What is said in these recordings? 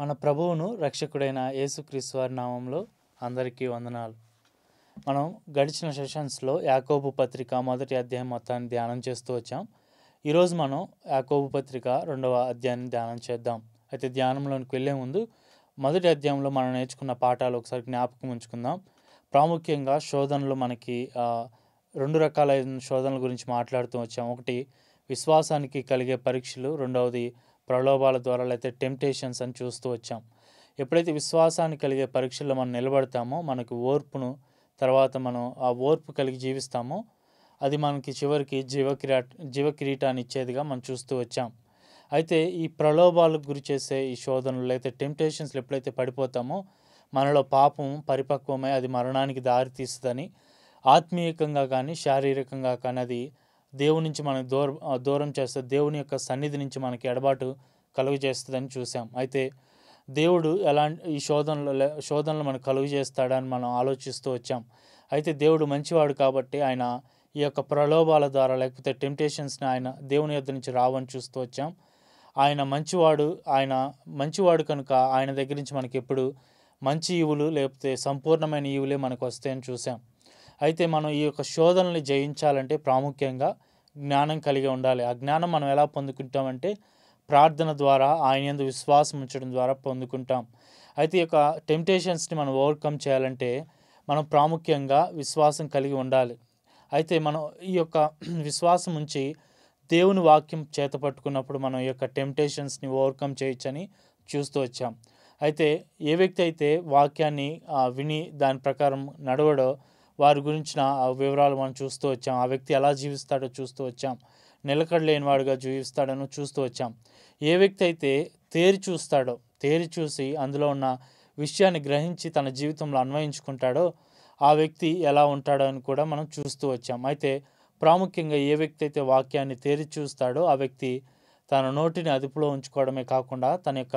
మన ప్రభువును రక్షకుడైన యేసుక్రీస్తు వారి నామంలో అందరికీ వందనాలు మనం గడిచిన సెషన్స్లో యాకోబు పత్రిక మొదటి అధ్యాయం మొత్తాన్ని ధ్యానం చేస్తూ వచ్చాం ఈరోజు మనం యాకోబు పత్రిక రెండవ అధ్యాయాన్ని ధ్యానం చేద్దాం అయితే ధ్యానంలోనికి వెళ్ళే ముందు మొదటి అధ్యాయంలో మనం నేర్చుకున్న పాఠాలు ఒకసారి జ్ఞాపకం ఉంచుకుందాం ప్రాముఖ్యంగా శోధనలు మనకి రెండు రకాలైన శోధనల గురించి మాట్లాడుతూ వచ్చాం ఒకటి విశ్వాసానికి కలిగే పరీక్షలు రెండవది ప్రలోభాల ద్వారా లేకపోతే టెంప్టేషన్స్ అని చూస్తూ వచ్చాం ఎప్పుడైతే విశ్వాసాన్ని కలిగే పరీక్షల్లో మనం నిలబడతామో మనకు ఓర్పును తర్వాత మనం ఆ ఓర్పు కలిగి జీవిస్తామో అది మనకి చివరికి జీవక్రియా జీవక్రీటాన్ని ఇచ్చేదిగా మనం చూస్తూ వచ్చాం అయితే ఈ ప్రలోభాలకు గురి చేసే ఈ శోధనలు లేకపోతే టెంప్టేషన్స్లు ఎప్పుడైతే పడిపోతామో మనలో పాపం పరిపక్వమై అది మరణానికి దారితీస్తుందని ఆత్మీయకంగా కానీ శారీరకంగా కానీ అది దేవుని నుంచి మనం దూర దూరం చేస్తే దేవుని యొక్క సన్నిధి నుంచి మనకి ఎడబాటు కలుగు చేస్తుందని చూసాం అయితే దేవుడు ఎలా ఈ శోధనలు శోధనలు మనకు కలుగు చేస్తాడని మనం ఆలోచిస్తూ వచ్చాం అయితే దేవుడు మంచివాడు కాబట్టి ఆయన ఈ యొక్క ప్రలోభాల ద్వారా లేకపోతే టెంప్టేషన్స్ని ఆయన దేవుని యొద్ద నుంచి రావని చూస్తూ వచ్చాం ఆయన మంచివాడు ఆయన మంచివాడు కనుక ఆయన దగ్గర నుంచి మనకి ఎప్పుడు మంచి ఈవులు లేకపోతే సంపూర్ణమైన ఈవులే మనకు వస్తాయని చూసాం అయితే మనం ఈ యొక్క శోధనల్ని జయించాలంటే ప్రాముఖ్యంగా జ్ఞానం కలిగి ఉండాలి ఆ జ్ఞానం మనం ఎలా పొందుకుంటామంటే ప్రార్థన ద్వారా ఆయన ఎందు విశ్వాసం ఉంచడం ద్వారా పొందుకుంటాం అయితే ఈ యొక్క టెంప్టేషన్స్ని మనం ఓవర్కమ్ చేయాలంటే మనం ప్రాముఖ్యంగా విశ్వాసం కలిగి ఉండాలి అయితే మనం ఈ యొక్క విశ్వాసం ఉంచి దేవుని వాక్యం చేత పట్టుకున్నప్పుడు మనం ఈ యొక్క టెంప్టేషన్స్ని ఓవర్కమ్ చేయొచ్చని చూస్తూ వచ్చాం అయితే ఏ వ్యక్తి అయితే వాక్యాన్ని విని దాని ప్రకారం నడవడో వారి గురించిన వివరాలు మనం చూస్తూ వచ్చాం ఆ వ్యక్తి ఎలా జీవిస్తాడో చూస్తూ వచ్చాం వాడుగా జీవిస్తాడనో చూస్తూ వచ్చాం ఏ వ్యక్తి అయితే తేరి చూస్తాడో తేరి చూసి అందులో ఉన్న విషయాన్ని గ్రహించి తన జీవితంలో అన్వయించుకుంటాడో ఆ వ్యక్తి ఎలా ఉంటాడో అని కూడా మనం చూస్తూ వచ్చాం అయితే ప్రాముఖ్యంగా ఏ వ్యక్తి అయితే వాక్యాన్ని తేరి చూస్తాడో ఆ వ్యక్తి తన నోటిని అదుపులో ఉంచుకోవడమే కాకుండా తన యొక్క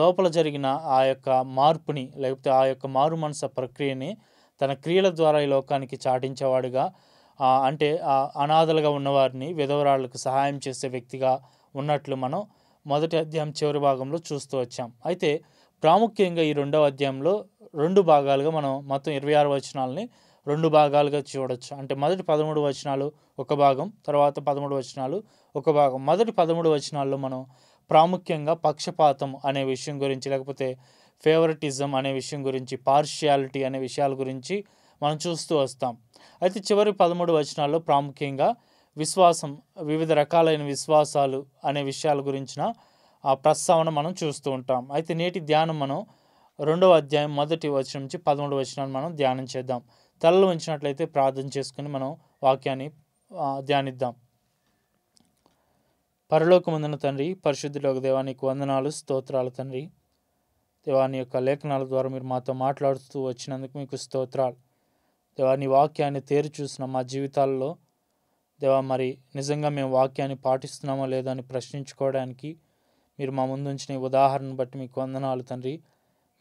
లోపల జరిగిన ఆ యొక్క మార్పుని లేకపోతే ఆ యొక్క మారు మనస ప్రక్రియని తన క్రియల ద్వారా ఈ లోకానికి చాటించేవాడుగా అంటే అనాథలుగా ఉన్నవారిని విధవరాళ్ళకు సహాయం చేసే వ్యక్తిగా ఉన్నట్లు మనం మొదటి అధ్యాయం చివరి భాగంలో చూస్తూ వచ్చాం అయితే ప్రాముఖ్యంగా ఈ రెండవ అధ్యాయంలో రెండు భాగాలుగా మనం మొత్తం ఇరవై ఆరు వచనాలని రెండు భాగాలుగా చూడొచ్చు అంటే మొదటి పదమూడు వచనాలు ఒక భాగం తర్వాత పదమూడు వచనాలు ఒక భాగం మొదటి పదమూడు వచనాల్లో మనం ప్రాముఖ్యంగా పక్షపాతం అనే విషయం గురించి లేకపోతే ఫేవరెటిజం అనే విషయం గురించి పార్షియాలిటీ అనే విషయాల గురించి మనం చూస్తూ వస్తాం అయితే చివరి పదమూడు వచనాల్లో ప్రాముఖ్యంగా విశ్వాసం వివిధ రకాలైన విశ్వాసాలు అనే విషయాల గురించిన ఆ ప్రస్తావన మనం చూస్తూ ఉంటాం అయితే నేటి ధ్యానం మనం రెండవ అధ్యాయం మొదటి వచనం నుంచి పదమూడు వచనాన్ని మనం ధ్యానం చేద్దాం తలలు ఉంచినట్లయితే ప్రార్థన చేసుకుని మనం వాక్యాన్ని ధ్యానిద్దాం పరలోకముందున తండ్రి పరిశుద్ధులకు దేవానికి వందనాలు స్తోత్రాలు తండ్రి దేవాని యొక్క లేఖనాల ద్వారా మీరు మాతో మాట్లాడుతూ వచ్చినందుకు మీకు స్తోత్రాలు దేవాని వాక్యాన్ని తేరు చూసిన మా జీవితాల్లో దేవా మరి నిజంగా మేము వాక్యాన్ని పాటిస్తున్నామో లేదో అని ప్రశ్నించుకోవడానికి మీరు మా ముందుంచిన ఉదాహరణను బట్టి మీకు వందనాలు తండ్రి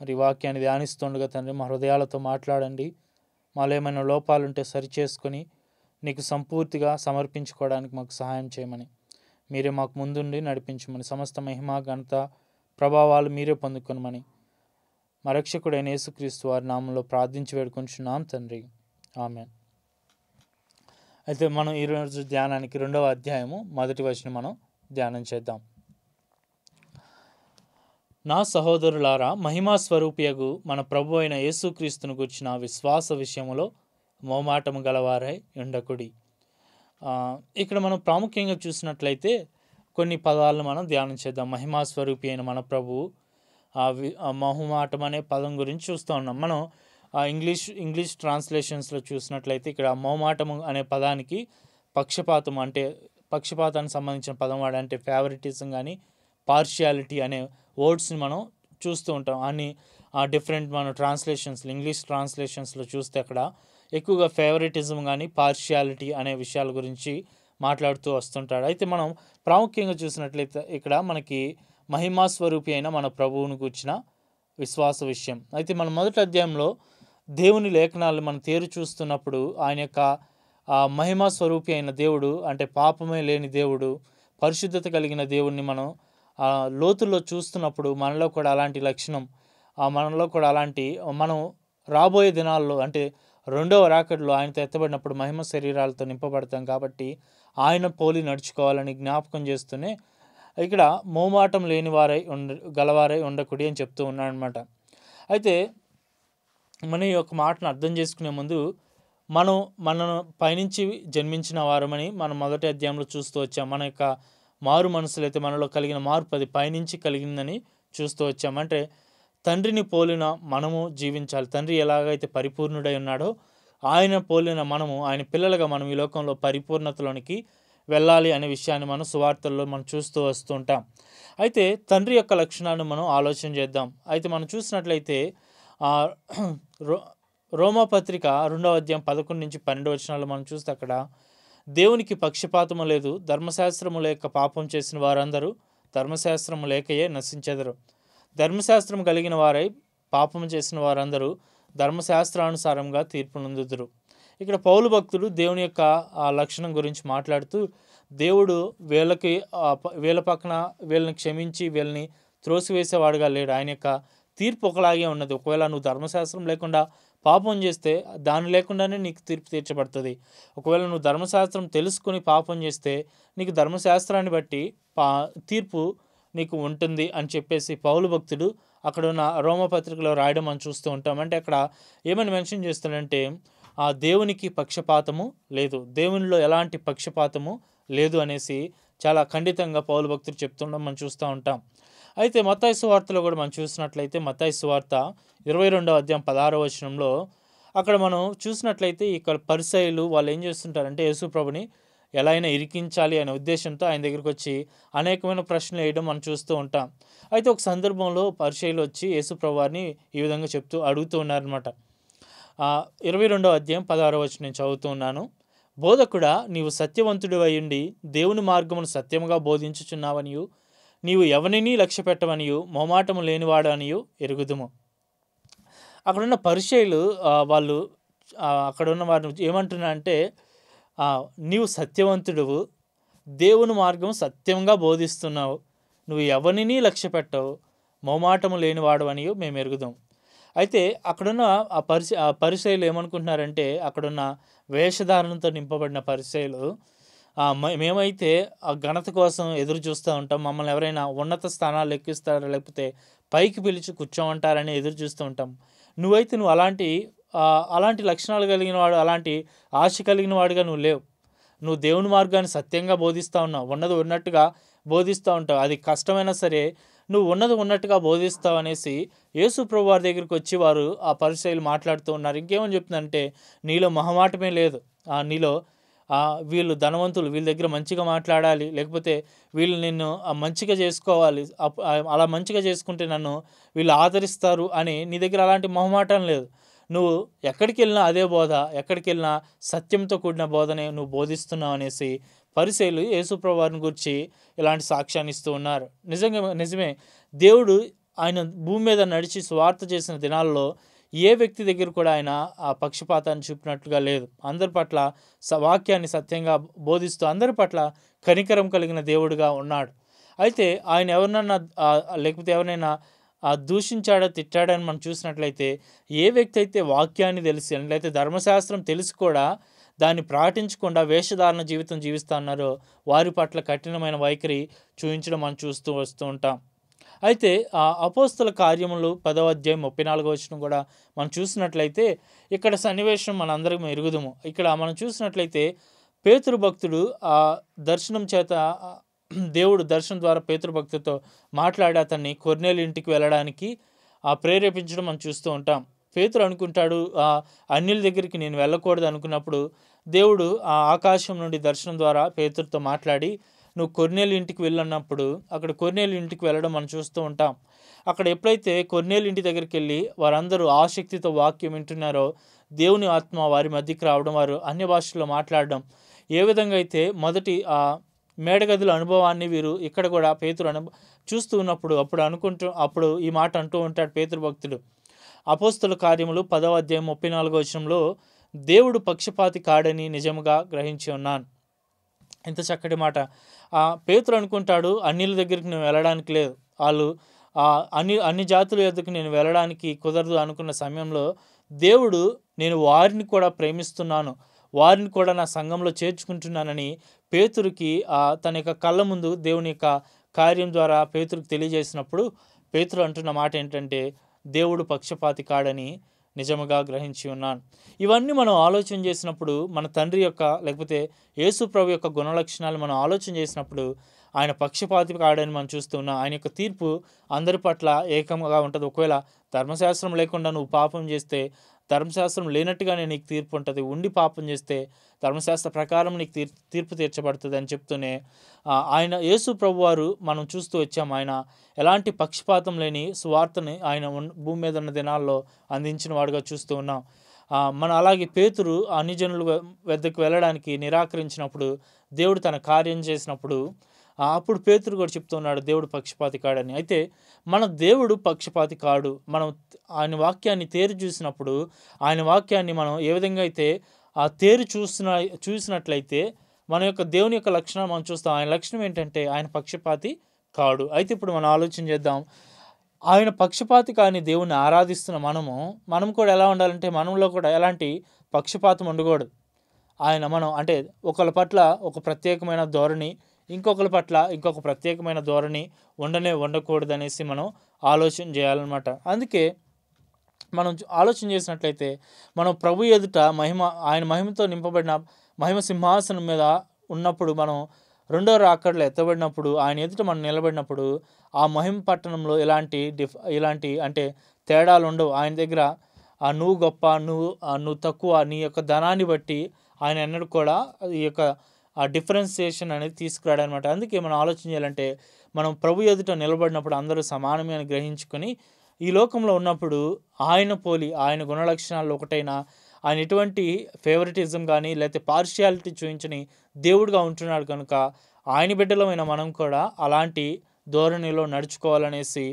మరి వాక్యాన్ని ధ్యానిస్తుండగా తండ్రి మా హృదయాలతో మాట్లాడండి మాలో ఏమైనా లోపాలుంటే సరిచేసుకొని నీకు సంపూర్తిగా సమర్పించుకోవడానికి మాకు సహాయం చేయమని మీరే మాకు ముందుండి నడిపించమని సమస్త మహిమ ఘనత ప్రభావాలు మీరే పొందుకొనమని మా రక్షకుడైన యేసుక్రీస్తు వారి నామంలో ప్రార్థించి వేడుకుంటున్నాం తండ్రి ఆమె అయితే మనం ఈరోజు ధ్యానానికి రెండవ అధ్యాయము మొదటి వచ్చిన మనం ధ్యానం చేద్దాం నా సహోదరులారా మహిమా స్వరూపియగు మన ప్రభు అయిన యేసుక్రీస్తును గుర్చిన విశ్వాస విషయంలో మోమాటము గలవారై ఉండకుడి ఇక్కడ మనం ప్రాముఖ్యంగా చూసినట్లయితే కొన్ని పదాలను మనం ధ్యానం చేద్దాం మహిమా స్వరూపి అయిన మన ప్రభువు మొహమాటం అనే పదం గురించి చూస్తూ ఉన్నాం మనం ఇంగ్లీష్ ఇంగ్లీష్ ట్రాన్స్లేషన్స్లో చూసినట్లయితే ఇక్కడ మొహమాటం అనే పదానికి పక్షపాతం అంటే పక్షపాతానికి సంబంధించిన పదం వాడంటే ఫేవరెటిజం కానీ పార్షియాలిటీ అనే వర్డ్స్ని మనం చూస్తూ ఉంటాం అని డిఫరెంట్ మనం ట్రాన్స్లేషన్స్ ఇంగ్లీష్ ట్రాన్స్లేషన్స్లో చూస్తే అక్కడ ఎక్కువగా ఫేవరెటిజం కానీ పార్షియాలిటీ అనే విషయాల గురించి మాట్లాడుతూ వస్తుంటాడు అయితే మనం ప్రాముఖ్యంగా చూసినట్లయితే ఇక్కడ మనకి మహిమాస్వరూపి అయిన మన ప్రభువును కూర్చిన విశ్వాస విషయం అయితే మన మొదటి అధ్యాయంలో దేవుని లేఖనాలు మనం తేరు చూస్తున్నప్పుడు ఆయన యొక్క మహిమా స్వరూపి అయిన దేవుడు అంటే పాపమే లేని దేవుడు పరిశుద్ధత కలిగిన దేవుణ్ణి మనం లోతుల్లో చూస్తున్నప్పుడు మనలో కూడా అలాంటి లక్షణం మనలో కూడా అలాంటి మనం రాబోయే దినాల్లో అంటే రెండవ రాకెట్లో ఆయనతో ఎత్తబడినప్పుడు మహిమ శరీరాలతో నింపబడతాం కాబట్టి ఆయన పోలి నడుచుకోవాలని జ్ఞాపకం చేస్తూనే ఇక్కడ మోమాటం లేని వారై ఉండ గలవారై ఉండకుడి అని చెప్తూ ఉన్నాడనమాట అయితే మన ఈ యొక్క మాటను అర్థం చేసుకునే ముందు మనం మనను పైనుంచి జన్మించిన వారమని మనం మొదటి అధ్యాయంలో చూస్తూ వచ్చాం మన యొక్క మారు మనసులు అయితే మనలో కలిగిన మార్పు అది పైనుంచి కలిగిందని చూస్తూ వచ్చాం అంటే తండ్రిని పోలిన మనము జీవించాలి తండ్రి ఎలాగైతే పరిపూర్ణుడై ఉన్నాడో ఆయన పోలిన మనము ఆయన పిల్లలుగా మనం ఈ లోకంలో పరిపూర్ణతలోనికి వెళ్ళాలి అనే విషయాన్ని మనం సువార్తల్లో మనం చూస్తూ వస్తుంటాం అయితే తండ్రి యొక్క లక్షణాన్ని మనం ఆలోచన చేద్దాం అయితే మనం చూసినట్లయితే రోమపత్రిక రెండవ అధ్యాయం పదకొండు నుంచి పన్నెండు వచనాలు మనం చూస్తే అక్కడ దేవునికి పక్షపాతము లేదు ధర్మశాస్త్రము లేక పాపం చేసిన వారందరూ ధర్మశాస్త్రము లేకయే నశించెదరు ధర్మశాస్త్రం కలిగిన వారై పాపం చేసిన వారందరూ ధర్మశాస్త్రానుసారంగా తీర్పునందుదురు ఇక్కడ పౌలు భక్తుడు దేవుని యొక్క ఆ లక్షణం గురించి మాట్లాడుతూ దేవుడు వీళ్ళకి వీళ్ళ పక్కన వీళ్ళని క్షమించి వీళ్ళని త్రోసివేసేవాడుగా లేడు ఆయన యొక్క తీర్పు ఒకలాగే ఉన్నది ఒకవేళ నువ్వు ధర్మశాస్త్రం లేకుండా పాపం చేస్తే దాని లేకుండానే నీకు తీర్పు తీర్చబడుతుంది ఒకవేళ నువ్వు ధర్మశాస్త్రం తెలుసుకుని పాపం చేస్తే నీకు ధర్మశాస్త్రాన్ని బట్టి పా తీర్పు నీకు ఉంటుంది అని చెప్పేసి పౌలు భక్తుడు అక్కడ ఉన్న రోమపత్రికలో రాయడం మనం చూస్తూ ఉంటాం అంటే అక్కడ ఏమని మెన్షన్ చేస్తాడంటే ఆ దేవునికి పక్షపాతము లేదు దేవునిలో ఎలాంటి పక్షపాతము లేదు అనేసి చాలా ఖండితంగా పౌలు భక్తులు చెప్తుండడం మనం చూస్తూ ఉంటాం అయితే మతాయి సువార్తలో కూడా మనం చూసినట్లయితే మతాయి సువార్త ఇరవై రెండవ అధ్యాయం పదహారవ వచనంలో అక్కడ మనం చూసినట్లయితే ఇక్కడ పరిసైలు వాళ్ళు ఏం చేస్తుంటారంటే యేసుప్రభుని ఎలా అయినా ఇరికించాలి అనే ఉద్దేశంతో ఆయన దగ్గరికి వచ్చి అనేకమైన ప్రశ్నలు వేయడం మనం చూస్తూ ఉంటాం అయితే ఒక సందర్భంలో పరిచయలు వచ్చి యేసుప్రభు వారిని ఈ విధంగా చెప్తూ అడుగుతూ ఉన్నారనమాట ఇరవై రెండో అధ్యాయం పదహారో వచ్చి నేను చదువుతున్నాను బోధకుడా నీవు సత్యవంతుడు అయ్యుండి దేవుని మార్గమును సత్యముగా బోధించుచున్నావనియు నీవు ఎవరినీ లక్ష్య పెట్టవనియు మొమాటము లేనివాడనియు ఎరుగుదుము అక్కడున్న పరిచయలు వాళ్ళు అక్కడున్న వారిని ఏమంటున్నా అంటే నీవు సత్యవంతుడువు దేవుని మార్గం సత్యంగా బోధిస్తున్నావు నువ్వు ఎవరిని లక్ష్య పెట్టవు లేనివాడు లేనివాడవనియు మేము ఎరుగుదాం అయితే అక్కడున్న ఆ పరిశ ఆ పరిశైలు ఏమనుకుంటున్నారంటే అక్కడున్న వేషధారణతో నింపబడిన పరిశైలు మేమైతే ఆ ఘనత కోసం ఎదురు చూస్తూ ఉంటాం మమ్మల్ని ఎవరైనా ఉన్నత స్థానాలు ఎక్కిస్తారా లేకపోతే పైకి పిలిచి కూర్చోమంటారని ఎదురు చూస్తూ ఉంటాం నువ్వైతే నువ్వు అలాంటి అలాంటి లక్షణాలు కలిగిన వాడు అలాంటి ఆశ కలిగిన వాడుగా నువ్వు లేవు నువ్వు దేవుని మార్గాన్ని సత్యంగా బోధిస్తూ ఉన్నావు ఉన్నది ఉన్నట్టుగా బోధిస్తూ ఉంటావు అది కష్టమైనా సరే నువ్వు ఉన్నది ఉన్నట్టుగా బోధిస్తావు అనేసి ప్రభు వారి దగ్గరికి వచ్చి వారు ఆ పరిశైలు మాట్లాడుతూ ఉన్నారు ఇంకేమని చెప్తుందంటే నీలో మహమాటమే లేదు నీలో వీళ్ళు ధనవంతులు వీళ్ళ దగ్గర మంచిగా మాట్లాడాలి లేకపోతే వీళ్ళు నిన్ను మంచిగా చేసుకోవాలి అలా మంచిగా చేసుకుంటే నన్ను వీళ్ళు ఆదరిస్తారు అని నీ దగ్గర అలాంటి మొహమాటం లేదు నువ్వు ఎక్కడికి వెళ్ళినా అదే బోధ ఎక్కడికి వెళ్ళినా సత్యంతో కూడిన బోధనే నువ్వు బోధిస్తున్నావు అనేసి పరిశైలు యేసుప్రవారిని గురించి ఇలాంటి సాక్ష్యాన్ని ఇస్తూ ఉన్నారు నిజంగా నిజమే దేవుడు ఆయన భూమి మీద నడిచి స్వార్థ చేసిన దినాల్లో ఏ వ్యక్తి దగ్గర కూడా ఆయన ఆ పక్షపాతాన్ని చూపినట్లుగా లేదు అందరి పట్ల వాక్యాన్ని సత్యంగా బోధిస్తూ అందరి పట్ల కనికరం కలిగిన దేవుడిగా ఉన్నాడు అయితే ఆయన ఎవరినన్నా లేకపోతే ఎవరైనా దూషించాడో తిట్టాడని మనం చూసినట్లయితే ఏ వ్యక్తి అయితే వాక్యాన్ని తెలిసి లేకపోతే ధర్మశాస్త్రం తెలిసి కూడా దాన్ని ప్రకటించకుండా వేషధారణ జీవితం జీవిస్తున్నారో వారి పట్ల కఠినమైన వైఖరి చూపించడం మనం చూస్తూ వస్తూ ఉంటాం అయితే ఆ అపోస్తుల కార్యములు పదవ అధ్యాయం ముప్పై నాలుగో వచ్చిన కూడా మనం చూసినట్లయితే ఇక్కడ సన్నివేశం మనందరం ఎరుగుదము ఇక్కడ మనం చూసినట్లయితే పేతురు భక్తుడు ఆ దర్శనం చేత దేవుడు దర్శనం ద్వారా పేతురు భక్తుతో మాట్లాడి అతన్ని కొర్నేలు ఇంటికి వెళ్ళడానికి ఆ ప్రేరేపించడం మనం చూస్తూ ఉంటాం పేతురు అనుకుంటాడు అన్యుల దగ్గరికి నేను వెళ్ళకూడదు అనుకున్నప్పుడు దేవుడు ఆ ఆకాశం నుండి దర్శనం ద్వారా పేతురుతో మాట్లాడి నువ్వు కొన్నేలు ఇంటికి వెళ్ళన్నప్పుడు అక్కడ కొన్నేలు ఇంటికి వెళ్ళడం మనం చూస్తూ ఉంటాం అక్కడ ఎప్పుడైతే కొన్నేలు ఇంటి దగ్గరికి వెళ్ళి వారందరూ ఆసక్తితో వాక్యం వింటున్నారో దేవుని ఆత్మ వారి మధ్యకి రావడం వారు అన్య భాషల్లో మాట్లాడడం ఏ విధంగా అయితే మొదటి ఆ మేడగదుల అనుభవాన్ని వీరు ఇక్కడ కూడా పేతురు అను చూస్తూ ఉన్నప్పుడు అప్పుడు అనుకుంటూ అప్పుడు ఈ మాట అంటూ ఉంటాడు పేతురు భక్తుడు అపోస్తుల కార్యములు పదవ అధ్యాయం ముప్పై నాలుగో వచనంలో దేవుడు పక్షపాతి కాడని నిజముగా గ్రహించి ఉన్నాను ఎంత చక్కటి మాట పేతులు అనుకుంటాడు అన్నిల దగ్గరికి నేను వెళ్ళడానికి లేదు వాళ్ళు అన్ని అన్ని జాతుల ఎదుకు నేను వెళ్ళడానికి కుదరదు అనుకున్న సమయంలో దేవుడు నేను వారిని కూడా ప్రేమిస్తున్నాను వారిని కూడా నా సంఘంలో చేర్చుకుంటున్నానని పేతురికి తన యొక్క కళ్ళ ముందు దేవుని యొక్క కార్యం ద్వారా పేతురికి తెలియజేసినప్పుడు పేతురు అంటున్న మాట ఏంటంటే దేవుడు పక్షపాతి కాడని నిజముగా గ్రహించి ఉన్నాను ఇవన్నీ మనం ఆలోచన చేసినప్పుడు మన తండ్రి యొక్క లేకపోతే యేసు ప్రభు యొక్క గుణలక్షణాలు మనం ఆలోచన చేసినప్పుడు ఆయన పక్షపాతి కాడని మనం చూస్తున్నాం ఆయన యొక్క తీర్పు అందరి పట్ల ఏకంగా ఉంటుంది ఒకవేళ ధర్మశాస్త్రం లేకుండా నువ్వు పాపం చేస్తే ధర్మశాస్త్రం లేనట్టుగానే నీకు తీర్పు ఉంటుంది ఉండి పాపం చేస్తే ధర్మశాస్త్ర ప్రకారం నీకు తీర్ తీర్పు తీర్చబడుతుంది అని చెప్తూనే ఆయన యేసు ప్రభు వారు మనం చూస్తూ వచ్చాం ఆయన ఎలాంటి పక్షపాతం లేని సువార్తని ఆయన భూమి మీద ఉన్న దినాల్లో అందించిన వాడుగా చూస్తూ ఉన్నాం మన అలాగే పేతురు అన్యజనుల వద్దకు వెళ్ళడానికి నిరాకరించినప్పుడు దేవుడు తన కార్యం చేసినప్పుడు అప్పుడు పేతురు కూడా చెప్తున్నాడు దేవుడు పక్షపాతి కాడని అయితే మన దేవుడు పక్షపాతి కాడు మనం ఆయన వాక్యాన్ని తేరు చూసినప్పుడు ఆయన వాక్యాన్ని మనం ఏ విధంగా అయితే ఆ తేరు చూసిన చూసినట్లయితే మన యొక్క దేవుని యొక్క లక్షణం మనం చూస్తాం ఆయన లక్షణం ఏంటంటే ఆయన పక్షపాతి కాడు అయితే ఇప్పుడు మనం ఆలోచన చేద్దాం ఆయన పక్షపాతి కాని దేవుణ్ణి ఆరాధిస్తున్న మనము మనం కూడా ఎలా ఉండాలంటే మనంలో కూడా ఎలాంటి పక్షపాతం ఉండకూడదు ఆయన మనం అంటే ఒకళ్ళ పట్ల ఒక ప్రత్యేకమైన ధోరణి ఇంకొకరి పట్ల ఇంకొక ప్రత్యేకమైన ధోరణి ఉండనే ఉండకూడదు అనేసి మనం ఆలోచన చేయాలన్నమాట అందుకే మనం ఆలోచన చేసినట్లయితే మనం ప్రభు ఎదుట మహిమ ఆయన మహిమతో నింపబడిన మహిమ సింహాసనం మీద ఉన్నప్పుడు మనం రెండో రాకడలో ఎత్తబడినప్పుడు ఆయన ఎదుట మనం నిలబడినప్పుడు ఆ మహిమ పట్టణంలో ఇలాంటి డిఫ్ ఇలాంటి అంటే తేడాలు ఉండవు ఆయన దగ్గర నువ్వు గొప్ప నువ్వు నువ్వు తక్కువ నీ యొక్క ధనాన్ని బట్టి ఆయన ఎన్నడూ కూడా ఈ యొక్క ఆ డిఫరెన్సియేషన్ అనేది తీసుకురాడు అనమాట అందుకే మనం ఆలోచన చేయాలంటే మనం ప్రభు ఎదుట నిలబడినప్పుడు అందరూ సమానమే అని గ్రహించుకొని ఈ లోకంలో ఉన్నప్పుడు ఆయన పోలి ఆయన గుణలక్షణాలు ఒకటైన ఆయన ఎటువంటి ఫేవరెటిజం కానీ లేకపోతే పార్షియాలిటీ చూపించని దేవుడిగా ఉంటున్నాడు కనుక ఆయన బిడ్డలమైన మనం కూడా అలాంటి ధోరణిలో నడుచుకోవాలనేసి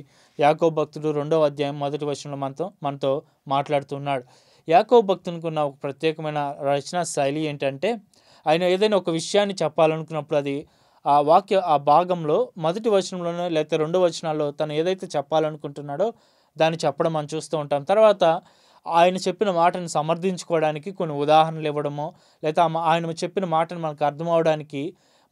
యాకో భక్తుడు రెండవ అధ్యాయం మొదటి వచనంలో మనతో మనతో మాట్లాడుతున్నాడు యాకో భక్తునికి ఉన్న ఒక ప్రత్యేకమైన రచనా శైలి ఏంటంటే ఆయన ఏదైనా ఒక విషయాన్ని చెప్పాలనుకున్నప్పుడు అది ఆ వాక్య ఆ భాగంలో మొదటి వచనంలోనో లేకపోతే రెండో వచనాల్లో తను ఏదైతే చెప్పాలనుకుంటున్నాడో దాన్ని చెప్పడం మనం చూస్తూ ఉంటాం తర్వాత ఆయన చెప్పిన మాటను సమర్థించుకోవడానికి కొన్ని ఉదాహరణలు ఇవ్వడము లేకపోతే ఆయన చెప్పిన మాటను మనకు అర్థం అవడానికి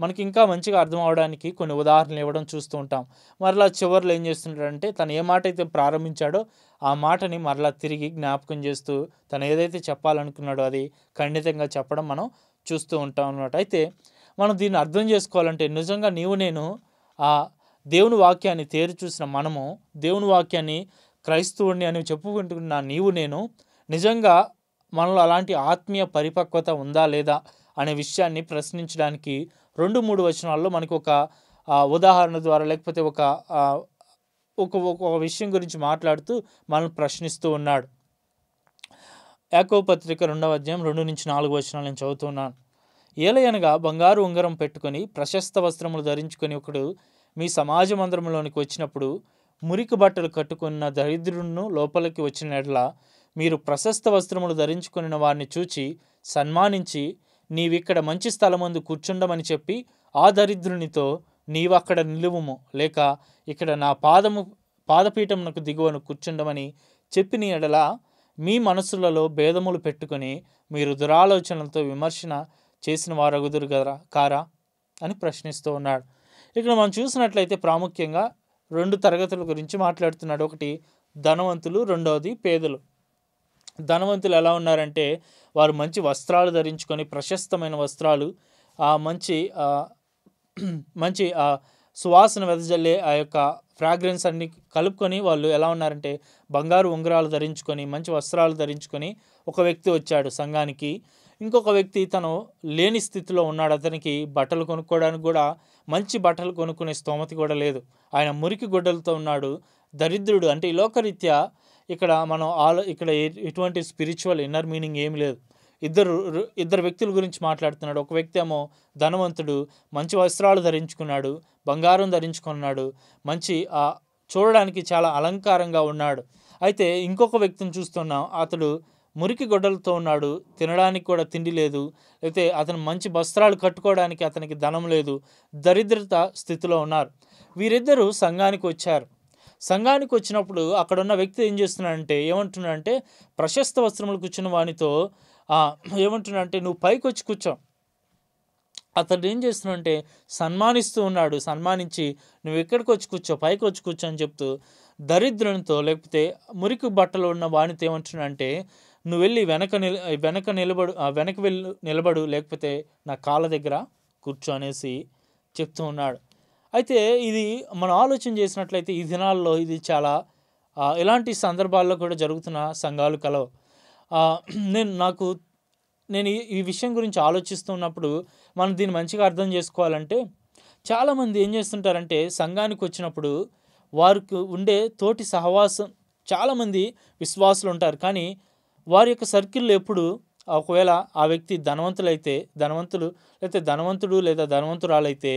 మనకి ఇంకా మంచిగా అర్థం అవడానికి కొన్ని ఉదాహరణలు ఇవ్వడం చూస్తూ ఉంటాం మరలా చివరిలో ఏం చేస్తుంటాడంటే తను ఏ మాట అయితే ప్రారంభించాడో ఆ మాటని మరలా తిరిగి జ్ఞాపకం చేస్తూ తను ఏదైతే చెప్పాలనుకున్నాడో అది ఖండితంగా చెప్పడం మనం చూస్తూ ఉంటాం అనమాట అయితే మనం దీన్ని అర్థం చేసుకోవాలంటే నిజంగా నీవు నేను ఆ దేవుని వాక్యాన్ని తేరు చూసిన మనము దేవుని వాక్యాన్ని క్రైస్తవుడిని అని చెప్పుకుంటున్న నీవు నేను నిజంగా మనలో అలాంటి ఆత్మీయ పరిపక్వత ఉందా లేదా అనే విషయాన్ని ప్రశ్నించడానికి రెండు మూడు వచనాల్లో మనకు ఒక ఉదాహరణ ద్వారా లేకపోతే ఒక ఒక విషయం గురించి మాట్లాడుతూ మనల్ని ప్రశ్నిస్తూ ఉన్నాడు యాకో పత్రిక రెండవ అధ్యాయం రెండు నుంచి నాలుగు వచనాలు నేను చదువుతున్నాను ఏలయనగా బంగారు ఉంగరం పెట్టుకొని ప్రశస్త వస్త్రములు ధరించుకొని ఒకడు మీ సమాజ మందిరంలోనికి వచ్చినప్పుడు మురికి బట్టలు కట్టుకున్న దరిద్రుడును లోపలికి వచ్చిన ఎడ్ల మీరు ప్రశస్త వస్త్రములు ధరించుకున్న వారిని చూచి సన్మానించి నీవిక్కడ మంచి స్థలమందు కూర్చుండమని చెప్పి ఆ దరిద్రునితో నీవక్కడ నిలువుము లేక ఇక్కడ నా పాదము పాదపీఠమునకు దిగువను కూర్చుండమని చెప్పిన ఎడలా మీ మనసులలో భేదములు పెట్టుకుని మీరు దురాలోచనలతో విమర్శన చేసిన వారగుదురు కదా కారా అని ప్రశ్నిస్తూ ఉన్నాడు ఇక్కడ మనం చూసినట్లయితే ప్రాముఖ్యంగా రెండు తరగతుల గురించి మాట్లాడుతున్నాడు ఒకటి ధనవంతులు రెండవది పేదలు ధనవంతులు ఎలా ఉన్నారంటే వారు మంచి వస్త్రాలు ధరించుకొని ప్రశస్తమైన వస్త్రాలు మంచి మంచి సువాసన వెదజల్లే ఆ యొక్క ఫ్రాగ్రెన్స్ అన్ని కలుపుకొని వాళ్ళు ఎలా ఉన్నారంటే బంగారు ఉంగరాలు ధరించుకొని మంచి వస్త్రాలు ధరించుకొని ఒక వ్యక్తి వచ్చాడు సంఘానికి ఇంకొక వ్యక్తి తను లేని స్థితిలో ఉన్నాడు అతనికి బట్టలు కొనుక్కోవడానికి కూడా మంచి బట్టలు కొనుక్కునే స్తోమతి కూడా లేదు ఆయన మురికి గుడ్డలతో ఉన్నాడు దరిద్రుడు అంటే ఈ లోకరీత్యా ఇక్కడ మనం ఆల్ ఇక్కడ ఎటువంటి స్పిరిచువల్ ఇన్నర్ మీనింగ్ ఏమి లేదు ఇద్దరు ఇద్దరు వ్యక్తుల గురించి మాట్లాడుతున్నాడు ఒక వ్యక్తి ఏమో ధనవంతుడు మంచి వస్త్రాలు ధరించుకున్నాడు బంగారం ధరించుకున్నాడు మంచి ఆ చూడడానికి చాలా అలంకారంగా ఉన్నాడు అయితే ఇంకొక వ్యక్తిని చూస్తున్నాం అతడు మురికి గొడ్డలతో ఉన్నాడు తినడానికి కూడా తిండి లేదు అయితే అతను మంచి వస్త్రాలు కట్టుకోవడానికి అతనికి ధనం లేదు దరిద్రత స్థితిలో ఉన్నారు వీరిద్దరూ సంఘానికి వచ్చారు సంఘానికి వచ్చినప్పుడు అక్కడ ఉన్న వ్యక్తి ఏం చేస్తున్నాడంటే ఏమంటున్నాడంటే ప్రశస్త వస్త్రములు కూర్చున్న వానితో ఏమంటున్నాడంటే నువ్వు పైకి వచ్చి కూర్చో అతడు ఏం చేస్తున్నాడంటే సన్మానిస్తూ ఉన్నాడు సన్మానించి నువ్వు ఎక్కడికి వచ్చి కూర్చో పైకి వచ్చి కూర్చో అని చెప్తూ దరిద్రునితో లేకపోతే మురికి బట్టలు ఉన్న ఏమంటున్నా అంటే నువ్వు వెళ్ళి వెనక నిల వెనక నిలబడు వెనక వెళ్ళి నిలబడు లేకపోతే నా కాళ్ళ దగ్గర కూర్చో అనేసి చెప్తూ ఉన్నాడు అయితే ఇది మనం ఆలోచన చేసినట్లయితే ఈ దినాల్లో ఇది చాలా ఇలాంటి సందర్భాల్లో కూడా జరుగుతున్న సంఘాలు కలవు నేను నాకు నేను ఈ విషయం గురించి ఆలోచిస్తున్నప్పుడు మనం దీన్ని మంచిగా అర్థం చేసుకోవాలంటే చాలామంది ఏం చేస్తుంటారంటే సంఘానికి వచ్చినప్పుడు వారికి ఉండే తోటి సహవాసం చాలామంది విశ్వాసులు ఉంటారు కానీ వారి యొక్క సర్కిల్ ఎప్పుడు ఒకవేళ ఆ వ్యక్తి ధనవంతులైతే ధనవంతులు లేకపోతే ధనవంతుడు లేదా ధనవంతురాలైతే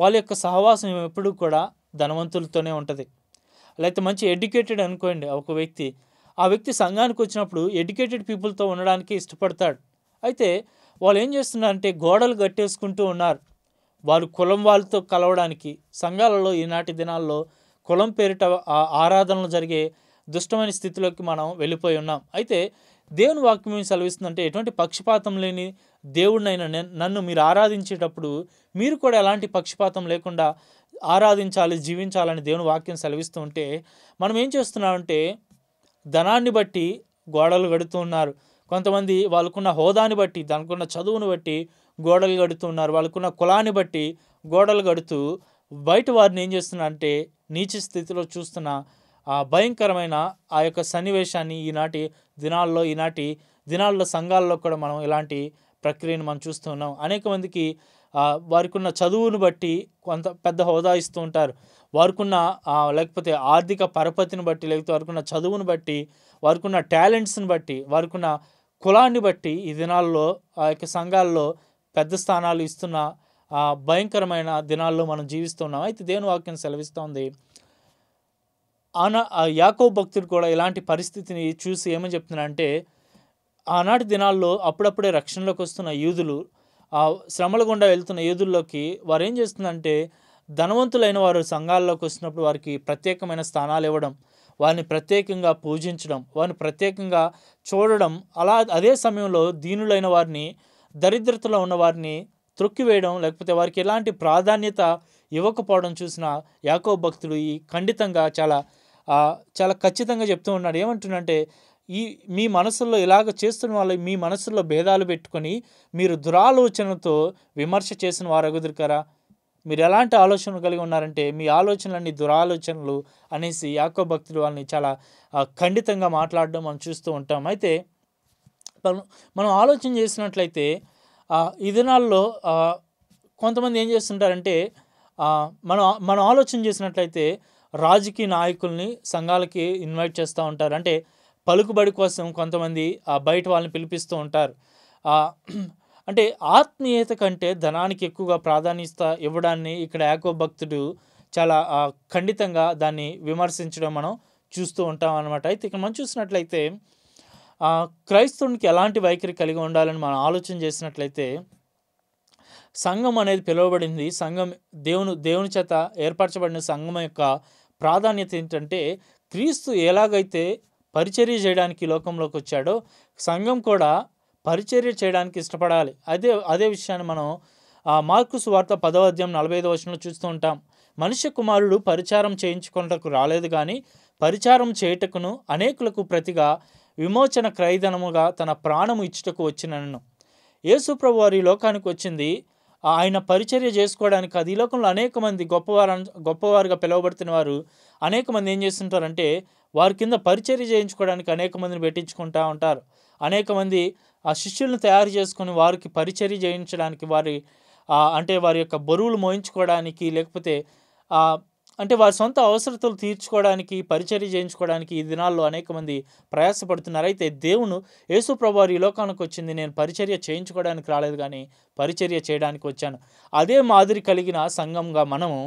వాళ్ళ యొక్క సహవాసం ఎప్పుడు కూడా ధనవంతులతోనే ఉంటుంది లేకపోతే మంచి ఎడ్యుకేటెడ్ అనుకోండి ఒక వ్యక్తి ఆ వ్యక్తి సంఘానికి వచ్చినప్పుడు ఎడ్యుకేటెడ్ పీపుల్తో ఉండడానికి ఇష్టపడతాడు అయితే వాళ్ళు ఏం చేస్తున్నారంటే గోడలు కట్టేసుకుంటూ ఉన్నారు వారు కులం వాళ్ళతో కలవడానికి సంఘాలలో ఈనాటి దినాల్లో కులం పేరిట ఆరాధనలు జరిగే దుష్టమైన స్థితిలోకి మనం వెళ్ళిపోయి ఉన్నాం అయితే దేవుని వాక్యం సెలవిస్తుందంటే ఎటువంటి పక్షపాతం లేని దేవుడినైనా నన్ను మీరు ఆరాధించేటప్పుడు మీరు కూడా ఎలాంటి పక్షపాతం లేకుండా ఆరాధించాలి జీవించాలని దేవుని వాక్యం సెలవిస్తూ ఉంటే మనం ఏం చేస్తున్నామంటే ధనాన్ని బట్టి గోడలు కడుతూ ఉన్నారు కొంతమంది వాళ్ళకున్న హోదాని బట్టి దానికున్న చదువును బట్టి గోడలు ఉన్నారు వాళ్ళకున్న కులాన్ని బట్టి గోడలు కడుతూ బయట వారిని ఏం చేస్తున్నా అంటే నీచి స్థితిలో చూస్తున్న ఆ భయంకరమైన ఆ యొక్క సన్నివేశాన్ని ఈనాటి దినాల్లో ఈనాటి దినాల్లో సంఘాల్లో కూడా మనం ఇలాంటి ప్రక్రియను మనం చూస్తూ ఉన్నాం అనేక మందికి వారికి ఉన్న చదువును బట్టి కొంత పెద్ద హోదా ఇస్తూ ఉంటారు వారికున్న లేకపోతే ఆర్థిక పరపతిని బట్టి లేకపోతే వారికున్న చదువును బట్టి వారికున్న టాలెంట్స్ని బట్టి వారికున్న కులాన్ని బట్టి ఈ దినాల్లో ఆ యొక్క సంఘాల్లో పెద్ద స్థానాలు ఇస్తున్న ఆ భయంకరమైన దినాల్లో మనం జీవిస్తున్నాం అయితే దేని వాక్యం సెలవిస్తోంది ఆనా యాకో భక్తుడు కూడా ఇలాంటి పరిస్థితిని చూసి ఏమని చెప్తున్నారంటే ఆనాటి దినాల్లో అప్పుడప్పుడే రక్షణలోకి వస్తున్న యూదులు ఆ శ్రమల గుండా వెళ్తున్న యూదుల్లోకి వారు ఏం చేస్తుందంటే ధనవంతులైన వారు సంఘాల్లోకి వస్తున్నప్పుడు వారికి ప్రత్యేకమైన స్థానాలు ఇవ్వడం వారిని ప్రత్యేకంగా పూజించడం వారిని ప్రత్యేకంగా చూడడం అలా అదే సమయంలో దీనులైన వారిని దరిద్రతలో ఉన్న వారిని త్రొక్కివేయడం లేకపోతే వారికి ఎలాంటి ప్రాధాన్యత ఇవ్వకపోవడం చూసిన యాకో భక్తుడు ఈ ఖండితంగా చాలా చాలా ఖచ్చితంగా చెప్తూ ఉన్నాడు ఏమంటున్నంటే ఈ మీ మనసుల్లో ఇలాగ చేస్తున్న వాళ్ళు మీ మనసుల్లో భేదాలు పెట్టుకొని మీరు దురాలోచనతో విమర్శ చేసిన వారు ఎగుదరికారా మీరు ఎలాంటి ఆలోచనలు కలిగి ఉన్నారంటే మీ ఆలోచనలన్నీ దురాలోచనలు అనేసి యాకో భక్తులు వాళ్ళని చాలా ఖండితంగా మాట్లాడడం మనం చూస్తూ ఉంటాం అయితే మనం ఆలోచన చేసినట్లయితే ఈ దినాల్లో కొంతమంది ఏం చేస్తుంటారంటే మనం మనం ఆలోచన చేసినట్లయితే రాజకీయ నాయకుల్ని సంఘాలకి ఇన్వైట్ చేస్తూ ఉంటారు అంటే పలుకుబడి కోసం కొంతమంది బయట వాళ్ళని పిలిపిస్తూ ఉంటారు అంటే ఆత్మీయత కంటే ధనానికి ఎక్కువగా ప్రాధాన్యత ఇవ్వడాన్ని ఇక్కడ యాకో భక్తుడు చాలా ఖండితంగా దాన్ని విమర్శించడం మనం చూస్తూ ఉంటాం అనమాట అయితే ఇక్కడ మనం చూసినట్లయితే క్రైస్తవునికి ఎలాంటి వైఖరి కలిగి ఉండాలని మనం ఆలోచన చేసినట్లయితే సంఘం అనేది పిలువబడింది సంఘం దేవుని దేవుని చేత ఏర్పరచబడిన సంఘం యొక్క ప్రాధాన్యత ఏంటంటే క్రీస్తు ఎలాగైతే పరిచర్య చేయడానికి లోకంలోకి వచ్చాడో సంఘం కూడా పరిచర్య చేయడానికి ఇష్టపడాలి అదే అదే విషయాన్ని మనం మార్కుస్ వార్త పదవ అధ్యాయం నలభై ఐదు వచనంలో చూస్తూ ఉంటాం మనుష్య కుమారుడు పరిచారం చేయించుకున్నటకు రాలేదు కానీ పరిచారం చేయుటకును అనేకులకు ప్రతిగా విమోచన క్రయధనముగా తన ప్రాణము ఇచ్చుటకు వచ్చినను యేసు ప్రభు వారి లోకానికి వచ్చింది ఆయన పరిచర్య చేసుకోవడానికి అది ఈ లోకంలో అనేక మంది గొప్పవారు గొప్పవారుగా పిలువబడుతున్న వారు అనేక మంది ఏం చేస్తుంటారంటే వారి కింద పరిచర్య చేయించుకోవడానికి అనేక మందిని పెట్టించుకుంటూ ఉంటారు అనేక మంది ఆ శిష్యులను తయారు చేసుకుని వారికి పరిచర్య చేయించడానికి వారి అంటే వారి యొక్క బరువులు మోయించుకోవడానికి లేకపోతే అంటే వారి సొంత అవసరతలు తీర్చుకోవడానికి పరిచర్య చేయించుకోవడానికి ఈ దినాల్లో అనేక మంది ప్రయాసపడుతున్నారు అయితే దేవుడు యేసు ప్రభువారు ఈ లోకానికి వచ్చింది నేను పరిచర్య చేయించుకోవడానికి రాలేదు కానీ పరిచర్య చేయడానికి వచ్చాను అదే మాదిరి కలిగిన సంఘంగా మనము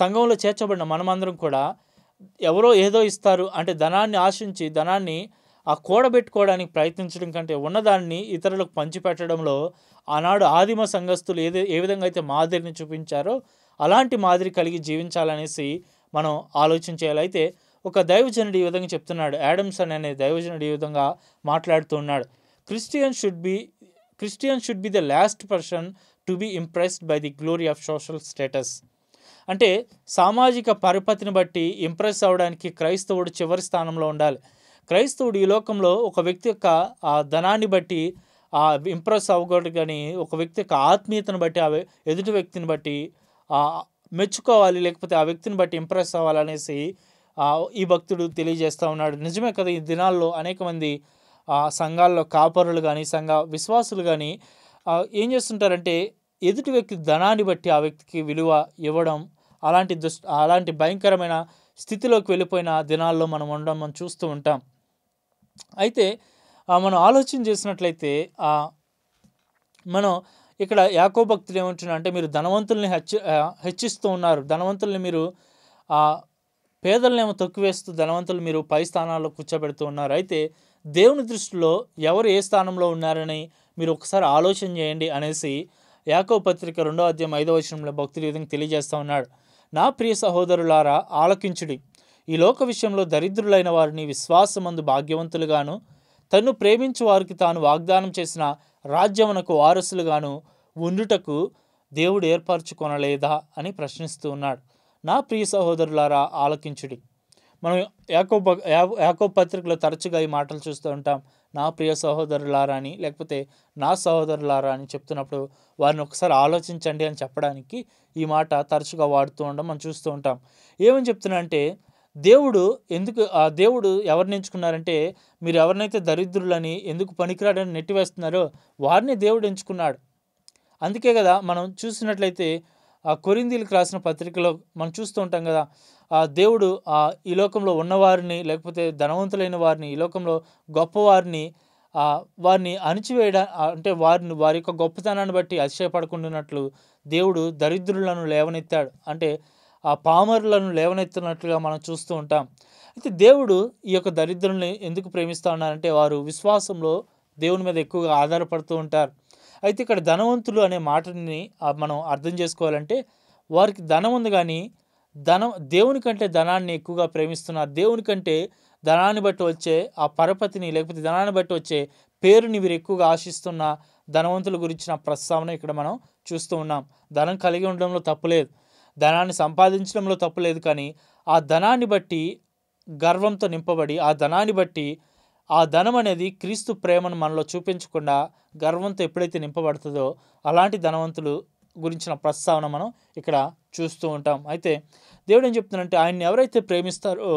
సంఘంలో చేర్చబడిన మనమందరం కూడా ఎవరో ఏదో ఇస్తారు అంటే ధనాన్ని ఆశించి ధనాన్ని ఆ కూడబెట్టుకోవడానికి ప్రయత్నించడం కంటే ఉన్నదాన్ని ఇతరులకు పంచిపెట్టడంలో ఆనాడు ఆదిమ సంఘస్థులు ఏది ఏ విధంగా అయితే మాదిరిని చూపించారో అలాంటి మాదిరి కలిగి జీవించాలనేసి మనం ఆలోచన చేయాలైతే ఒక దైవజనుడు ఈ విధంగా చెప్తున్నాడు యాడమ్సన్ అనే దైవజనుడు ఈ విధంగా మాట్లాడుతున్నాడు Christian should be Christian should be the last person to be impressed by the glory of social status అంటే సామాజిక పరిపతిని బట్టి ఇంప్రెస్ అవ్వడానికి క్రైస్తవుడు చివరి స్థానంలో ఉండాలి క్రైస్తవుడు ఈ లోకంలో ఒక వ్యక్తి యొక్క ఆ ధనాన్ని బట్టి ఆ ఇంప్రెస్ అవ్వకూడదు కానీ ఒక వ్యక్తి యొక్క ఆత్మీయతను బట్టి ఆ ఎదుటి వ్యక్తిని బట్టి మెచ్చుకోవాలి లేకపోతే ఆ వ్యక్తిని బట్టి ఇంప్రెస్ అవ్వాలనేసి ఈ భక్తుడు తెలియజేస్తూ ఉన్నాడు నిజమే కదా ఈ దినాల్లో అనేక మంది సంఘాల్లో కాపరులు కానీ సంఘ విశ్వాసులు కానీ ఏం చేస్తుంటారంటే ఎదుటి వ్యక్తి ధనాన్ని బట్టి ఆ వ్యక్తికి విలువ ఇవ్వడం అలాంటి దుష్ అలాంటి భయంకరమైన స్థితిలోకి వెళ్ళిపోయిన దినాల్లో మనం ఉండడం మనం చూస్తూ ఉంటాం అయితే మనం ఆలోచన చేసినట్లయితే మనం ఇక్కడ యాకో భక్తులు ఏమంటున్నారు అంటే మీరు ధనవంతుల్ని హెచ్చి హెచ్చిస్తూ ఉన్నారు ధనవంతుల్ని మీరు పేదలనేమో తొక్కివేస్తూ ధనవంతులు మీరు పై స్థానాల్లో కూర్చోబెడుతూ ఉన్నారు అయితే దేవుని దృష్టిలో ఎవరు ఏ స్థానంలో ఉన్నారని మీరు ఒకసారి ఆలోచన చేయండి అనేసి యాకో పత్రిక రెండో అధ్యాయం ఐదో వచనంలో భక్తులు విధంగా తెలియజేస్తూ ఉన్నాడు నా ప్రియ సహోదరులారా ఆలకించుడి ఈ లోక విషయంలో దరిద్రులైన వారిని విశ్వాసమందు భాగ్యవంతులుగాను తను ప్రేమించు వారికి తాను వాగ్దానం చేసిన రాజ్యమునకు వారసులుగాను ఉండుటకు దేవుడు ఏర్పరచుకొనలేదా అని ప్రశ్నిస్తూ ఉన్నాడు నా ప్రియ సహోదరులారా ఆలకించుడి మనం యాకో యాకో పత్రికలో తరచుగా ఈ మాటలు చూస్తూ ఉంటాం నా ప్రియ సహోదరులారా అని లేకపోతే నా సహోదరులారా అని చెప్తున్నప్పుడు వారిని ఒకసారి ఆలోచించండి అని చెప్పడానికి ఈ మాట తరచుగా వాడుతూ ఉండడం మనం చూస్తూ ఉంటాం ఏమని చెప్తున్నా అంటే దేవుడు ఎందుకు ఆ దేవుడు ఎవరిని ఎంచుకున్నారంటే మీరు ఎవరినైతే దరిద్రులని ఎందుకు పనికిరాడని నెట్టివేస్తున్నారో వారిని దేవుడు ఎంచుకున్నాడు అందుకే కదా మనం చూసినట్లయితే ఆ కొరిందీలకు రాసిన పత్రికలో మనం చూస్తూ ఉంటాం కదా ఆ దేవుడు ఆ ఈ లోకంలో ఉన్నవారిని లేకపోతే ధనవంతులైన వారిని ఈ లోకంలో గొప్పవారిని వారిని అణిచివేయడా అంటే వారిని వారి యొక్క గొప్పతనాన్ని బట్టి అతిశయపడకుండానట్లు దేవుడు దరిద్రులను లేవనెత్తాడు అంటే ఆ పామరులను లేవనెత్తినట్లుగా మనం చూస్తూ ఉంటాం అయితే దేవుడు ఈ యొక్క దరిద్రుల్ని ఎందుకు ప్రేమిస్తూ ఉన్నారంటే వారు విశ్వాసంలో దేవుని మీద ఎక్కువగా ఆధారపడుతూ ఉంటారు అయితే ఇక్కడ ధనవంతులు అనే మాటని మనం అర్థం చేసుకోవాలంటే వారికి ధనం ఉంది కానీ ధనం దేవుని కంటే ధనాన్ని ఎక్కువగా ప్రేమిస్తున్నారు దేవుని కంటే ధనాన్ని బట్టి వచ్చే ఆ పరపతిని లేకపోతే ధనాన్ని బట్టి వచ్చే పేరుని వీరు ఎక్కువగా ఆశిస్తున్న ధనవంతుల గురించిన ప్రస్తావన ఇక్కడ మనం చూస్తూ ఉన్నాం ధనం కలిగి ఉండడంలో తప్పులేదు ధనాన్ని సంపాదించడంలో తప్పులేదు కానీ ఆ ధనాన్ని బట్టి గర్వంతో నింపబడి ఆ ధనాన్ని బట్టి ఆ ధనం అనేది క్రీస్తు ప్రేమను మనలో చూపించకుండా గర్వంతో ఎప్పుడైతే నింపబడుతుందో అలాంటి ధనవంతులు గురించిన ప్రస్తావన మనం ఇక్కడ చూస్తూ ఉంటాం అయితే దేవుడు ఏం చెప్తున్నారంటే ఆయన్ని ఎవరైతే ప్రేమిస్తారో